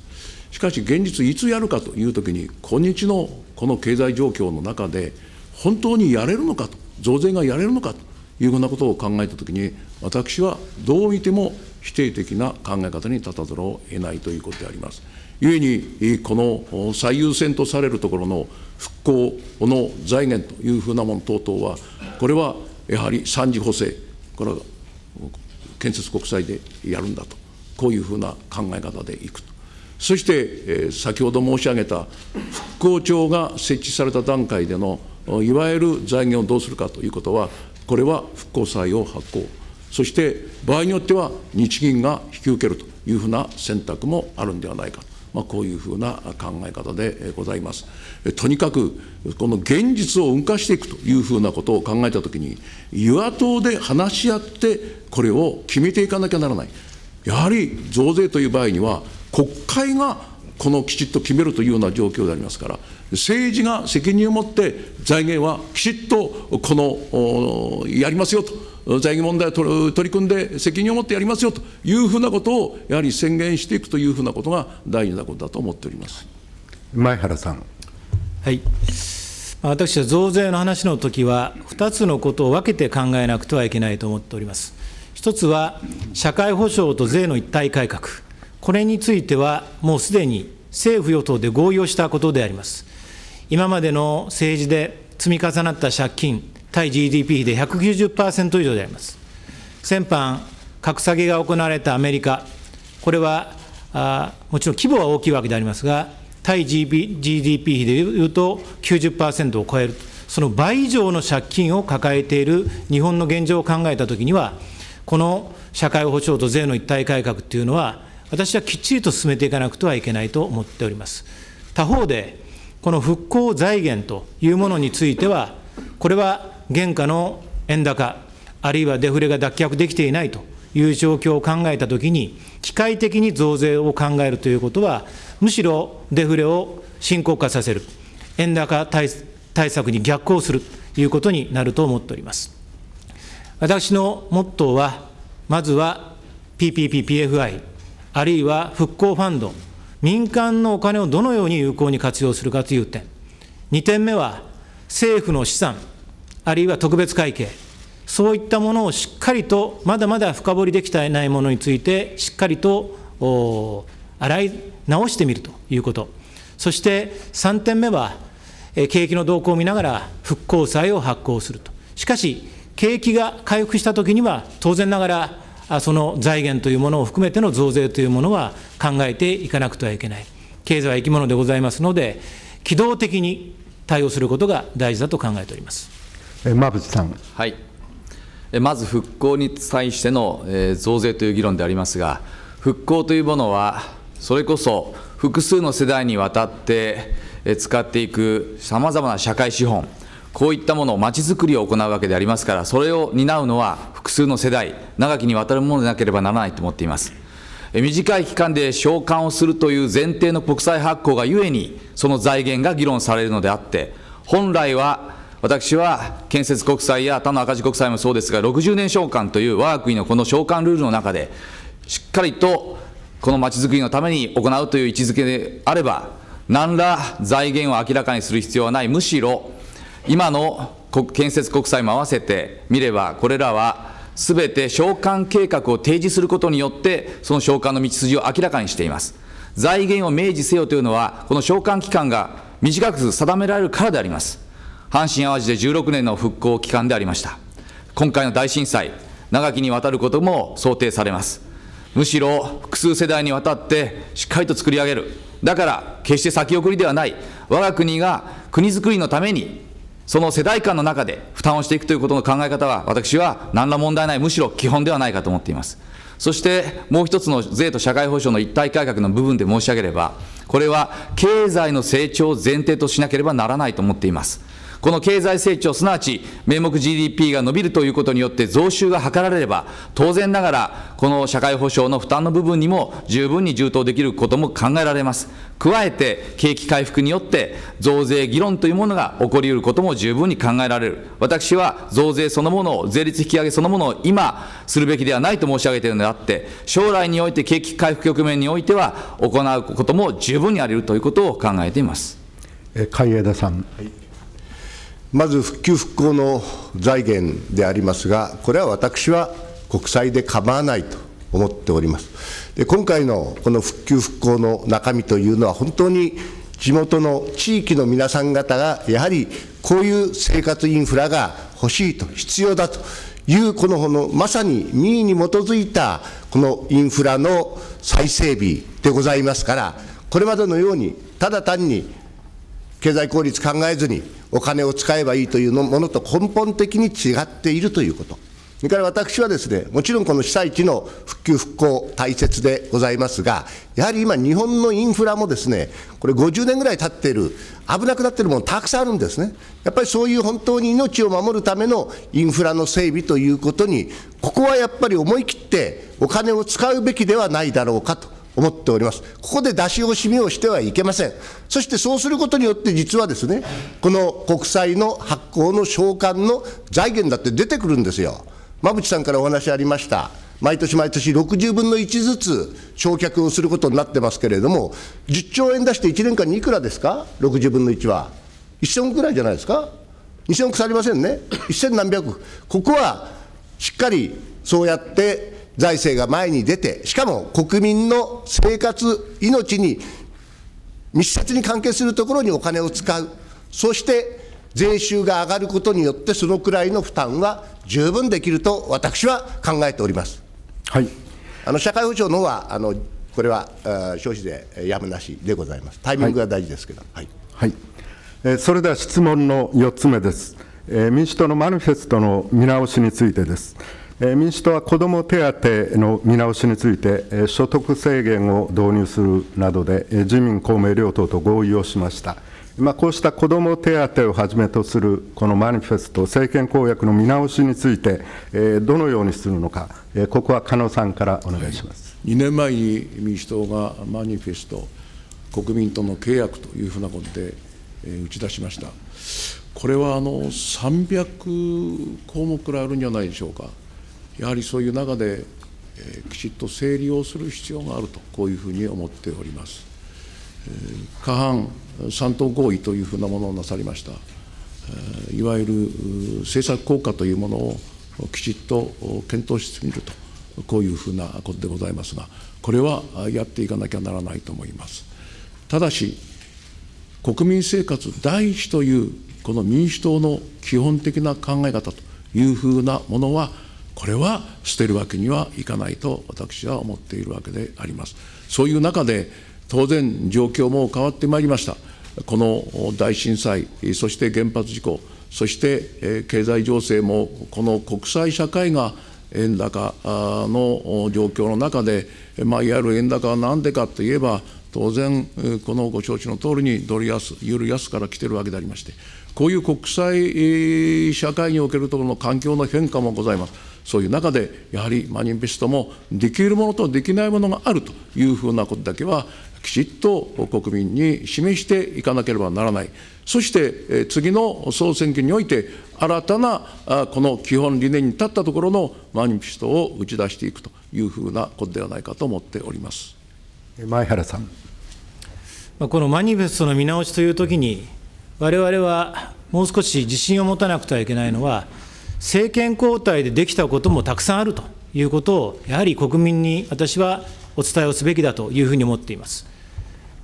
しかし現実、いつやるかというときに、今日のこの経済状況の中で、本当にやれるのかと、増税がやれるのかというふうなことを考えたときに、私はどう見ても否定的な考え方に立たざるを得ないということであります。故に、この最優先とされるところの復興の財源というふうなもの等々は、これはやはり三次補正、これは建設国債でやるんだと、こういうふうな考え方でいくと。そして、先ほど申し上げた復興庁が設置された段階での、いわゆる財源をどうするかということは、これは復興債を発行、そして場合によっては日銀が引き受けるというふうな選択もあるんではないかと。まあ、こういうふうな考え方でございます。とにかく、この現実を動かしていくというふうなことを考えたときに、与野党で話し合って、これを決めていかなきゃならない。やはり増税という場合には、国会がこのきちっと決めるというような状況でありますから、政治が責任を持って財源はきちっとこのやりますよと、財源問題を取り組んで責任を持ってやりますよというふうなことをやはり宣言していくというふうなことが大事なことだと思っております前原さん。はい私は増税の話のときは、2つのことを分けて考えなくてはいけないと思っております。1つは社会保障と税の一体改革。これについては、もうすでに政府・与党で合意をしたことであります。今までの政治で積み重なった借金、対 GDP 比で190%以上であります。先般、格下げが行われたアメリカ、これはあもちろん規模は大きいわけでありますが、対 GDP 比でいうと90%を超える、その倍以上の借金を抱えている日本の現状を考えたときには、この社会保障と税の一体改革というのは、私はきっちりと進めていかなくてはいけないと思っております。他方で、この復興財源というものについては、これは現下の円高、あるいはデフレが脱却できていないという状況を考えたときに、機械的に増税を考えるということは、むしろデフレを深刻化させる、円高対策に逆行するということになると思っております。私のモットーは、まずは PPP、PFI、あるいは復興ファンド、民間のお金をどのように有効に活用するかという点、2点目は政府の資産、あるいは特別会計、そういったものをしっかりと、まだまだ深掘りできていないものについて、しっかりと洗い直してみるということ、そして3点目は、景気の動向を見ながら復興債を発行すると。しかし、景気が回復したときには、当然ながら、その財源というものを含めての増税というものは考えていかなくてはいけない。経済は生き物でございますので、機動的に対応することが大事だと考えております。馬渕さん。はい。まず復興に際しての増税という議論でありますが、復興というものは、それこそ複数の世代にわたって使っていくさまざまな社会資本、こういったものをまちづくりを行うわけでありますからそれを担うのは複数の世代長きにわたるものでなければならないと思っています短い期間で償還をするという前提の国債発行がゆえにその財源が議論されるのであって本来は私は建設国債や他の赤字国債もそうですが、60年償還という我が国のこの償還ルールの中で、しっかりとこのまちづくりのために行うという位置づけであれば、何ら財源を明らかにする必要はない、むしろ今の建設国債も合わせてみれば、これらはすべて償還計画を提示することによって、その償還の道筋を明らかにしています。財源を明示せよというのは、この償還期間が短く定められるからであります。阪神・淡路で16年の復興期間でありました。今回の大震災、長きにわたることも想定されます。むしろ複数世代にわたってしっかりと作り上げる。だから、決して先送りではない、我が国が国づくりのためにその世代間の中で負担をしていくということの考え方は、私は何ら問題ない、むしろ基本ではないかと思っています。そしてもう一つの税と社会保障の一体改革の部分で申し上げれば、これは経済の成長を前提としなければならないと思っています。この経済成長、すなわち名目 GDP が伸びるということによって増収が図られれば、当然ながら、この社会保障の負担の部分にも十分に充当できることも考えられます。加えて、景気回復によって増税議論というものが起こり得ることも十分に考えられる。私は増税そのものを、税率引き上げそのものを今するべきではないと申し上げているのであって、将来において景気回復局面においては行うことも十分にあり得るということを考えています。海江田さん、はいまず復旧復興の財源でありますが、これは私は国債で構わないと思っております。で今回のこの復旧復興の中身というのは、本当に地元の地域の皆さん方が、やはりこういう生活インフラが欲しいと、必要だというこののまさに民意に基づいたこのインフラの再整備でございますから、これまでのように、ただ単に経済効率考えずにお金を使えばいいというものと根本的に違っているということ。それから私はですね、もちろんこの被災地の復旧復興大切でございますが、やはり今日本のインフラもですね、これ50年ぐらい経っている、危なくなっているものたくさんあるんですね。やっぱりそういう本当に命を守るためのインフラの整備ということに、ここはやっぱり思い切ってお金を使うべきではないだろうかと。思っております。ここで出し惜しみをしてはいけません。そしてそうすることによって実はですね、この国債の発行の償還の財源だって出てくるんですよ。馬淵さんからお話ありました。毎年毎年60分の1ずつ焼却をすることになってますけれども、10兆円出して1年間にいくらですか ?60 分の1は。1000億ぐらいじゃないですか ?2000 億さりませんね。1000何百。ここはしっかりそうやって財政が前に出て、しかも国民の生活、命に密接に関係するところにお金を使う、そして税収が上がることによって、そのくらいの負担は十分できると私は考えております。はい、あの社会保障の方はあのこれは消費税やむなしでございます。タイミングが大事ですけど。はい。はい。それでは質問の4つ目です。民主党のマニフェストの見直しについてです。民主党は子ども手当の見直しについて、所得制限を導入するなどで、自民、公明両党と合意をしました。まあ、こうした子ども手当をはじめとするこのマニフェスト、政権公約の見直しについて、どのようにするのか、ここは加納さんからお願いします、はい、2年前に民主党がマニフェスト、国民との契約というふうなことで打ち出しました。これはあの300項目くらいあるんじゃないでしょうか。やはりそういう中で、えー、きちっと整理をする必要があると、こういうふうに思っております。えー、過半3党合意というふうなものをなさりました。えー、いわゆる政策効果というものをきちっと検討してみると、こういうふうなことでございますが、これはやっていかなきゃならないと思います。ただし、国民生活第一という、この民主党の基本的な考え方というふうなものは、これは捨てるわけにはいかないと私は思っているわけであります。そういう中で、当然、状況も変わってまいりました。この大震災、そして原発事故、そして経済情勢も、この国際社会が円高の状況の中で、まあ、いわゆる円高はなんでかといえば、当然、このご承知の通りにドル安、ユロ安から来ているわけでありまして、こういう国際社会におけるところの環境の変化もございます。そういう中で、やはりマニフェストもできるものとできないものがあるというふうなことだけは、きちっと国民に示していかなければならない、そして次の総選挙において、新たなこの基本理念に立ったところのマニフェストを打ち出していくというふうなことではないかと思っております前原さん。このマニフェストの見直しというときに、われわれはもう少し自信を持たなくてはいけないのは、政権交代でできたこともたくさんあるということを、やはり国民に私はお伝えをすべきだというふうに思っています。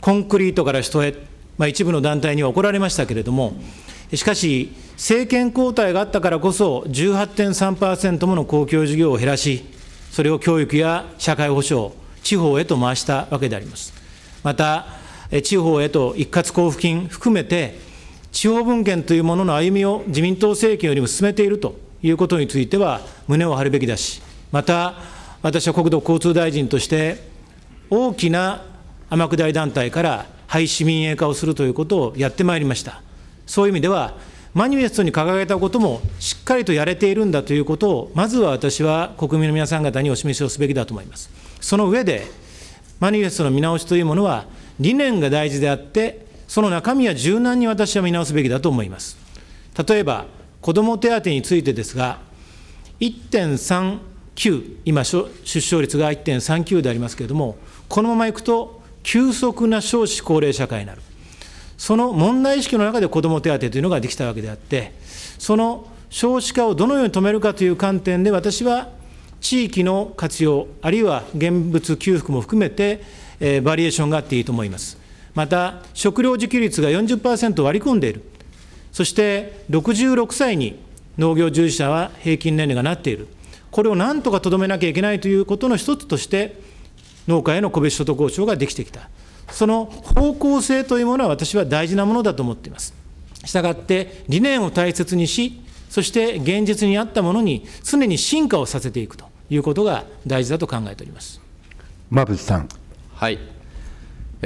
コンクリートから人へ、まあ、一部の団体には怒られましたけれども、しかし、政権交代があったからこそ、18.3%もの公共事業を減らし、それを教育や社会保障、地方へと回したわけであります。また、地方へと一括交付金含めて、地方分権というものの歩みを自民党政権よりも進めているということについては、胸を張るべきだし、また、私は国土交通大臣として、大きな天下り団体から廃止民営化をするということをやってまいりました。そういう意味では、マニフェストに掲げたこともしっかりとやれているんだということを、まずは私は国民の皆さん方にお示しをすべきだと思います。その上で、マニフェストの見直しというものは、理念が大事であって、その中身は柔軟に私は見直すべきだと思います。例えば、子ども手当についてですが、1.39、今、出生率が1.39でありますけれども、このままいくと、急速な少子高齢社会になる。その問題意識の中で子ども手当というのができたわけであって、その少子化をどのように止めるかという観点で、私は地域の活用、あるいは現物給付も含めて、バリエーションがあっていいと思います。また食料自給率が40%割り込んでいる、そして66歳に農業従事者は平均年齢がなっている、これをなんとかとどめなきゃいけないということの一つとして、農家への個別所得交渉ができてきた、その方向性というものは私は大事なものだと思っています。したがって理念を大切にし、そして現実にあったものに常に進化をさせていくということが大事だと考えております馬渕さん。はい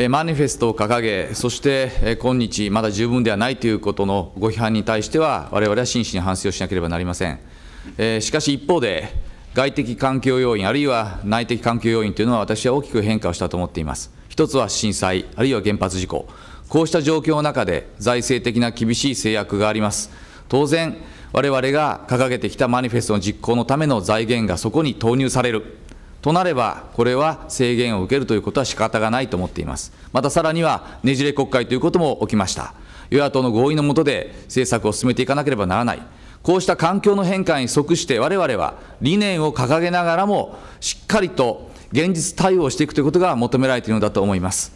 マニフェストを掲げ、そして今日、まだ十分ではないということのご批判に対しては、われわれは真摯に反省をしなければなりません。しかし一方で、外的環境要因、あるいは内的環境要因というのは、私は大きく変化をしたと思っています。一つは震災、あるいは原発事故、こうした状況の中で、財政的な厳しい制約があります。当然我々が掲げてきたマニフェストの実行のための財源がそこに投入される、となれば、これは制限を受けるということは仕方がないと思っています。またさらには、ねじれ国会ということも起きました。与野党の合意の下で政策を進めていかなければならない。こうした環境の変化に即して、我々は理念を掲げながらも、しっかりと現実対応していくということが求められているのだと思います。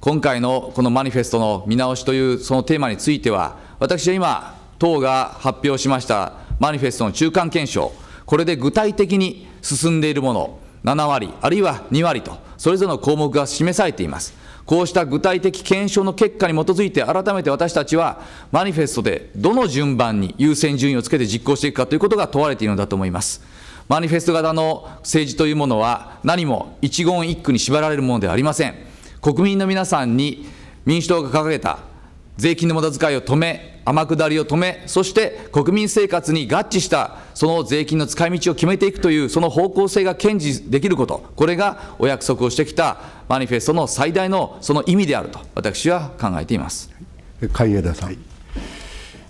今回のこのマニフェストの見直しというそのテーマについては、私は今、党が発表しましたマニフェストの中間検証、これで具体的に進んでいるもの、7割、あるいは2割と、それぞれの項目が示されています。こうした具体的検証の結果に基づいて、改めて私たちは、マニフェストでどの順番に優先順位をつけて実行していくかということが問われているのだと思います。マニフェスト型の政治というものは、何も一言一句に縛られるものではありません。国民の皆さんに民主党が掲げた税金の無駄遣いを止め、天下りを止め、そして国民生活に合致した、その税金の使い道を決めていくという、その方向性が堅持できること、これがお約束をしてきたマニフェストの最大のその意味であると、私は考えています海江田さん、は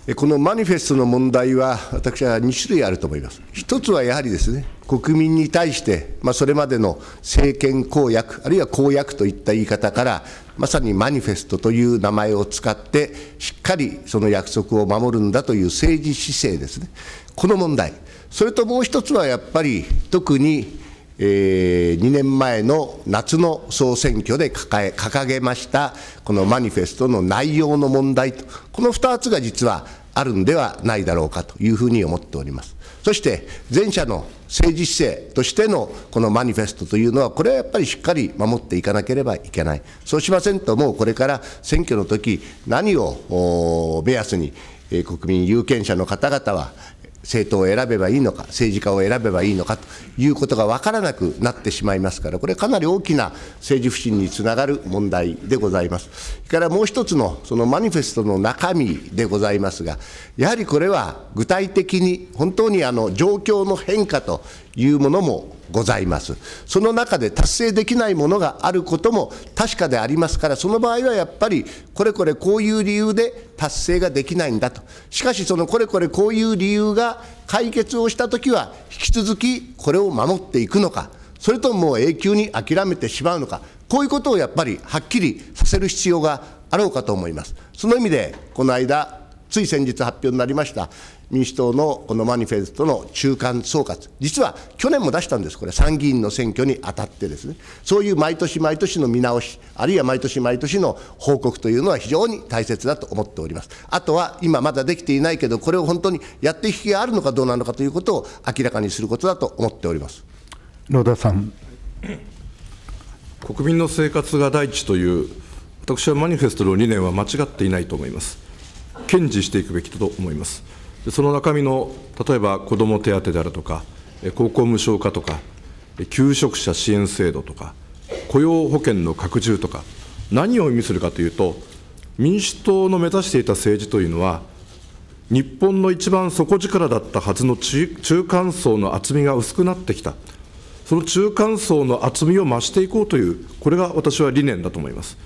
い、このマニフェストの問題は、私は2種類あると思います。一つはやはりですね国民に対して、まあ、それまでの政権公約、あるいは公約といった言い方から、まさにマニフェストという名前を使って、しっかりその約束を守るんだという政治姿勢ですね、この問題、それともう一つはやっぱり、特に、えー、2年前の夏の総選挙で掲げ掲げました、このマニフェストの内容の問題と、この2つが実はあるんではないだろうかというふうに思っております。そして前者の政治姿勢としてのこのマニフェストというのは、これはやっぱりしっかり守っていかなければいけない、そうしませんと、もうこれから選挙の時何を目安に、国民有権者の方々は政党を選べばいいのか、政治家を選べばいいのかということが分からなくなってしまいますから、これ、かなり大きな政治不信につながる問題でございます。それからもう一つの、そのマニフェストの中身でございますが、やはりこれは具体的に、本当にあの状況の変化というものもございます。その中で達成できないものがあることも確かでありますから、その場合はやっぱり、これこれこういう理由で達成ができないんだと。しかし、そのこれこれこういう理由が解決をしたときは、引き続きこれを守っていくのか、それとももう永久に諦めてしまうのか、こういうことをやっぱりはっきりさせる必要があろうかと思います。その意味で、この間、つい先日発表になりました、民主党のこのマニフェストの中間総括、実は去年も出したんです、これ、参議院の選挙にあたってですね、そういう毎年毎年の見直し、あるいは毎年毎年の報告というのは非常に大切だと思っております。あとは今まだできていないけど、これを本当にやっていく気があるのかどうなのかということを明らかにすることだと思っております野田さん。国民の生活が第一という、私はマニフェストの理念は間違っていないと思います。堅持していくべきだと思います。その中身の例えば子ども手当であるとか、高校無償化とか、求職者支援制度とか、雇用保険の拡充とか、何を意味するかというと、民主党の目指していた政治というのは、日本の一番底力だったはずの中間層の厚みが薄くなってきた、その中間層の厚みを増していこうという、これが私は理念だと思います。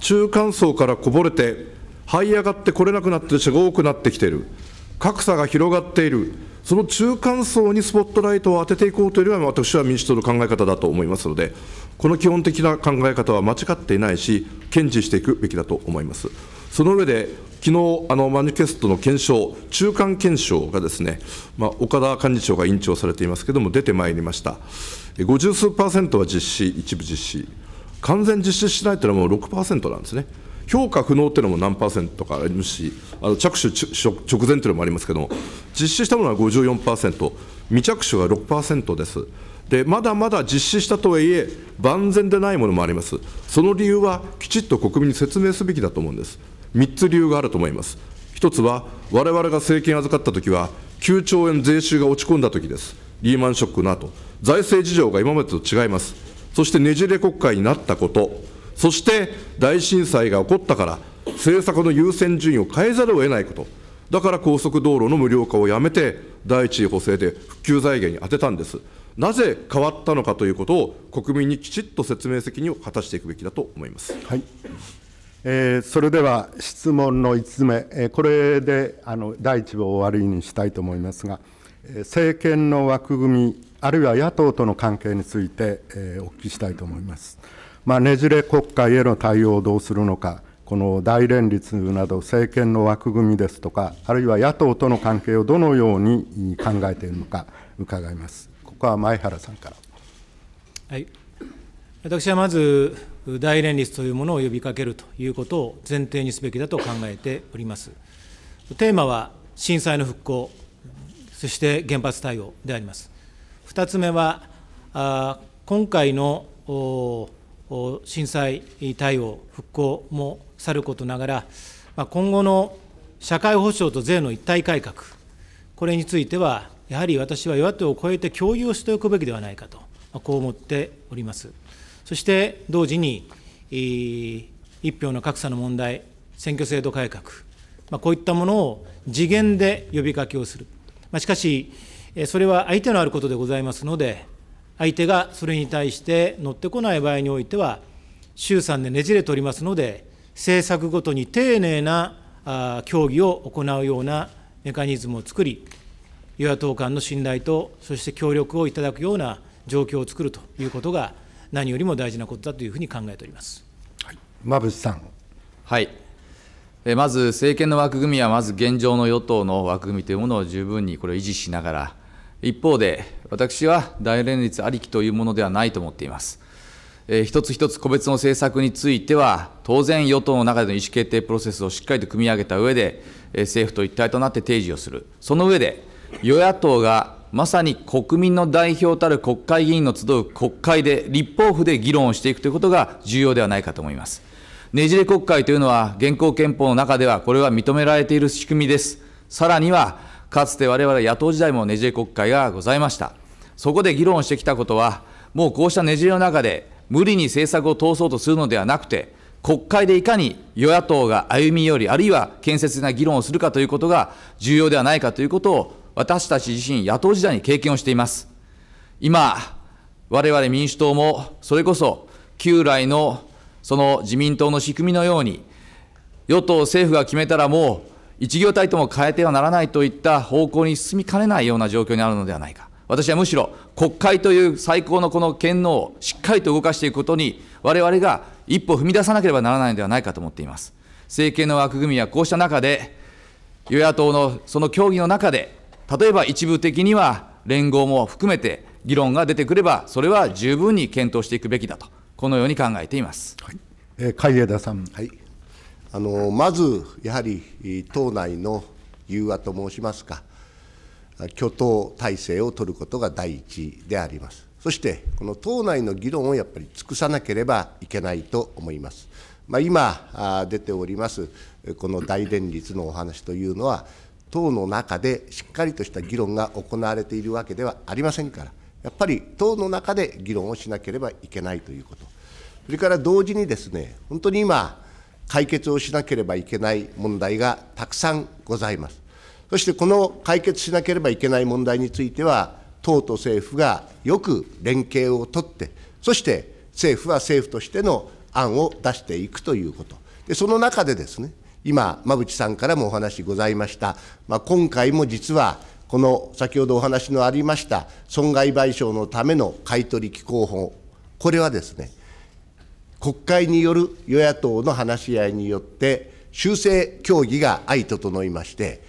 中間層からこぼれて、這い上がってこれなくなってる人が多くなってきている。格差が広がっている、その中間層にスポットライトを当てていこうというのは、私は民主党の考え方だと思いますので、この基本的な考え方は間違っていないし、堅持していくべきだと思います。その上で、昨日あのマニフェストの検証、中間検証がですね、まあ、岡田幹事長が委員長されていますけれども、出てまいりました、50数パーセントは実施、一部実施、完全実施しないというのはもう6%なんですね。評価不能っていうのも何パーセントかありますし、あの着手直前というのもありますけども、実施したものは54%、未着手が6%です。でまだまだ実施したとはいえ、万全でないものもあります、その理由はきちっと国民に説明すべきだと思うんです、3つ理由があると思います、1つは、われわれが政権預かったときは、9兆円税収が落ち込んだときです、リーマンショックの後財政事情が今までと違います、そしてねじれ国会になったこと。そして大震災が起こったから、政策の優先順位を変えざるを得ないこと、だから高速道路の無料化をやめて、第一補正で復旧財源に充てたんです。なぜ変わったのかということを国民にきちっと説明責任を果たしていくべきだと思います。はいえー、それでは質問の5つ目、えー、これであの第1部を終わりにしたいと思いますが、えー、政権の枠組み、あるいは野党との関係について、えー、お聞きしたいと思います。まあ、ねじれ国会への対応をどうするのか、この大連立など政権の枠組みですとか、あるいは野党との関係をどのように考えているのか、伺います。ここは前原さんから。はい、私はまず、大連立というものを呼びかけるということを前提にすべきだと考えております。テーマは震災の復興、そして原発対応であります。2つ目は、今回の震災対応、復興もさることながら、今後の社会保障と税の一体改革、これについては、やはり私は与野党を超えて共有をしておくべきではないかと、こう思っております。そして同時に、一票の格差の問題、選挙制度改革、こういったものを次元で呼びかけをする。しかし、それは相手のあることでございますので、相手がそれに対して乗ってこない場合においては、衆参でねじれておりますので、政策ごとに丁寧な協議を行うようなメカニズムを作り、与野党間の信頼と、そして協力をいただくような状況を作るということが、何よりも大事なことだというふうに考えております、はい、馬渕さん。はいまず政権の枠組みは、まず現状の与党の枠組みというものを十分にこれを維持しながら、一方で、私は大連立ありきというものではないと思っています。えー、一つ一つ個別の政策については、当然、与党の中での意思決定プロセスをしっかりと組み上げた上で、えー、政府と一体となって提示をする、その上で、与野党がまさに国民の代表たる国会議員の集う国会で、立法府で議論をしていくということが重要ではないかと思います。ねじれ国会というのは、現行憲法の中ではこれは認められている仕組みです。さらにはかつて我々野党時代もねじれ国会がございました。そこで議論してきたことは、もうこうしたねじれの中で、無理に政策を通そうとするのではなくて、国会でいかに与野党が歩み寄り、あるいは建設的な議論をするかということが重要ではないかということを、私たち自身、野党時代に経験をしています。今、我々民主党も、それこそ旧来のその自民党の仕組みのように、与党政府が決めたらもう1業体とも変えてはならないといった方向に進みかねないような状況にあるのではないか。私はむしろ国会という最高のこの権能をしっかりと動かしていくことに、我々が一歩踏み出さなければならないのではないかと思っています。政権の枠組みはこうした中で、与野党のその協議の中で、例えば一部的には連合も含めて議論が出てくれば、それは十分に検討していくべきだと、このように考えています。はい、え海江田さん。はいあのまずやはり党内の融和と申しますか、挙党体制を取ることが第一であります。そして、この党内の議論をやっぱり尽くさなければいけないと思います。まあ、今出ております、この大連立のお話というのは、党の中でしっかりとした議論が行われているわけではありませんから、やっぱり党の中で議論をしなければいけないということ、それから同時にですね、本当に今、解決をしなければいけない問題がたくさんございます。そしてこの解決しなければいけない問題については、党と政府がよく連携を取って、そして政府は政府としての案を出していくということ。でその中でですね、今、馬淵さんからもお話ございました、まあ、今回も実は、この先ほどお話のありました損害賠償のための買取機構法、これはですね、国会による与野党の話し合いによって、修正協議が相整いまして、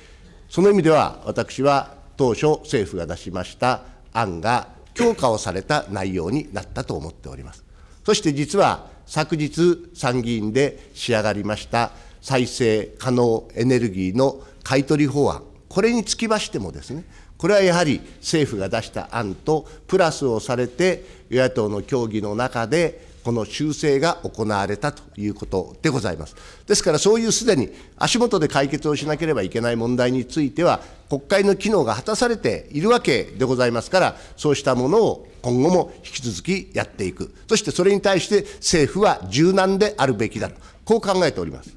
その意味では私は当初、政府が出しました案が強化をされた内容になったと思っております。そして実は昨日、参議院で仕上がりました再生可能エネルギーの買取法案、これにつきましてもですね、これはやはり政府が出した案とプラスをされて、与野党の協議の中でこの修正が行われたということでございます。ですから、そういうすでに足元で解決をしなければいけない問題については、国会の機能が果たされているわけでございますから、そうしたものを今後も引き続きやっていく、そしてそれに対して政府は柔軟であるべきだと、こう考えております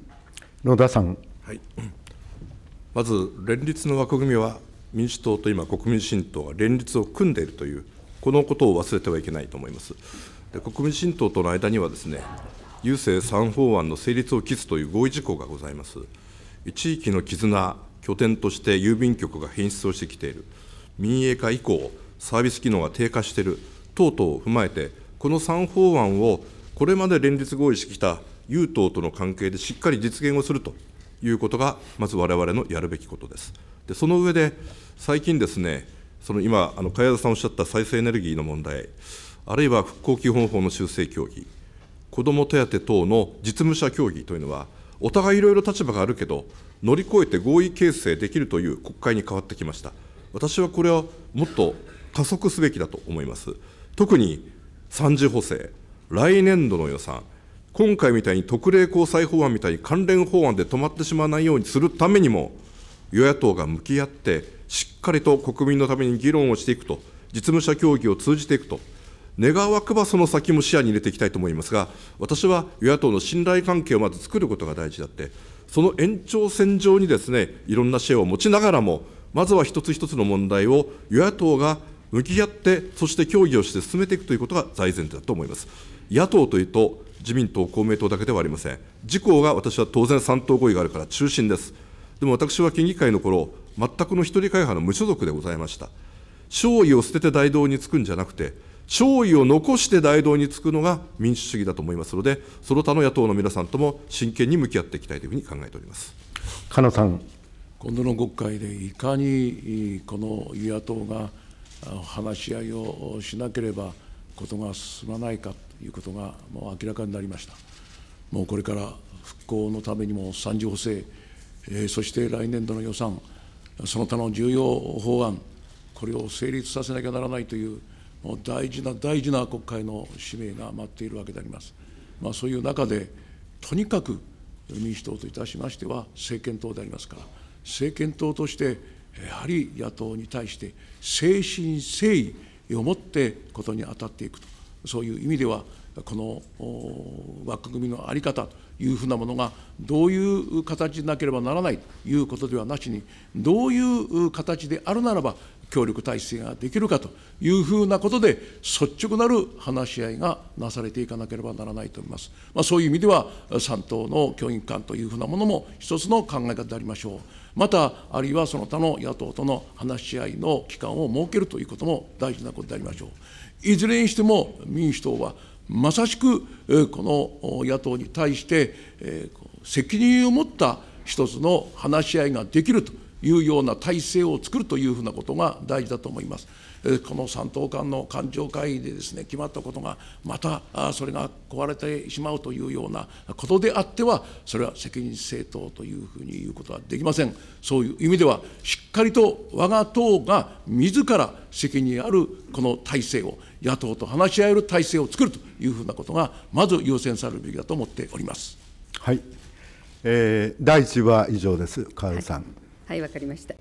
野田さん。はい、まず、連立の枠組みは、民主党と今、国民新党が連立を組んでいるという、このことを忘れてはいけないと思います。で国民新党との間にはですね、郵政3法案の成立を期すという合意事項がございます。地域の絆、拠点として郵便局が変質をしてきている、民営化以降、サービス機能が低下している等々を踏まえて、この3法案をこれまで連立合意してきた友党との関係でしっかり実現をするということが、まずわれわれのやるべきことです。でその上で、最近ですね、その今、萱田さんおっしゃった再生エネルギーの問題、あるいは復興基本法の修正協議、子ども手当等の実務者協議というのは、お互いいろいろ立場があるけど、乗り越えて合意形成できるという国会に変わってきました。私はこれはもっと加速すべきだと思います。特に三次補正、来年度の予算、今回みたいに特例交際法案みたいに関連法案で止まってしまわないようにするためにも、与野党が向き合って、しっかりと国民のために議論をしていくと、実務者協議を通じていくと。願わくばその先も視野に入れていきたいと思いますが、私は与野党の信頼関係をまず作ることが大事であって、その延長線上にですね、いろんな視野を持ちながらも、まずは一つ一つの問題を与野党が向き合って、そして協議をして進めていくということが財前提だと思います。野党というと、自民党、公明党だけではありません。自公が私は当然3党合意があるから中心です。でも私は県議会の頃、全くの一人会派の無所属でございました。勝意を捨てて大道につくんじゃなくて、弔意を残して大道につくのが民主主義だと思いますので、その他の野党の皆さんとも真剣に向き合っていきたいというふうに考えております鹿野さん。今度の国会でいかにこの与野党が話し合いをしなければことが進まないかということがもう明らかになりました。もうこれから復興のためにも三次補正、えー、そして来年度の予算、その他の重要法案、これを成立させなきゃならないという。大事な大事な国会の使命が待っているわけであります。まあ、そういう中で、とにかく民主党といたしましては、政権党でありますから、政権党として、やはり野党に対して、誠心誠意を持ってことに当たっていくと、そういう意味では、この枠組みの在り方というふうなものが、どういう形でなければならないということではなしに、どういう形であるならば、協力体制ができるかというふうなことで、率直なる話し合いがなされていかなければならないと思います。まあ、そういう意味では、3党の教員官というふうなものも一つの考え方でありましょう。また、あるいはその他の野党との話し合いの期間を設けるということも大事なことでありましょう。いずれにしても民主党は、まさしくこの野党に対して、責任を持った一つの話し合いができると。いうような体制を作るというふうなことが大事だと思います。この3党間の官庁会議でです、ね、決まったことが、またそれが壊れてしまうというようなことであっては、それは責任政党というふうに言うことはできません。そういう意味では、しっかりと我が党が自ら責任あるこの体制を、野党と話し合える体制を作るというふうなことが、まず優先されるべきだと思っております。はい、えー、第1は以上です、川上さん。はいはいわかりました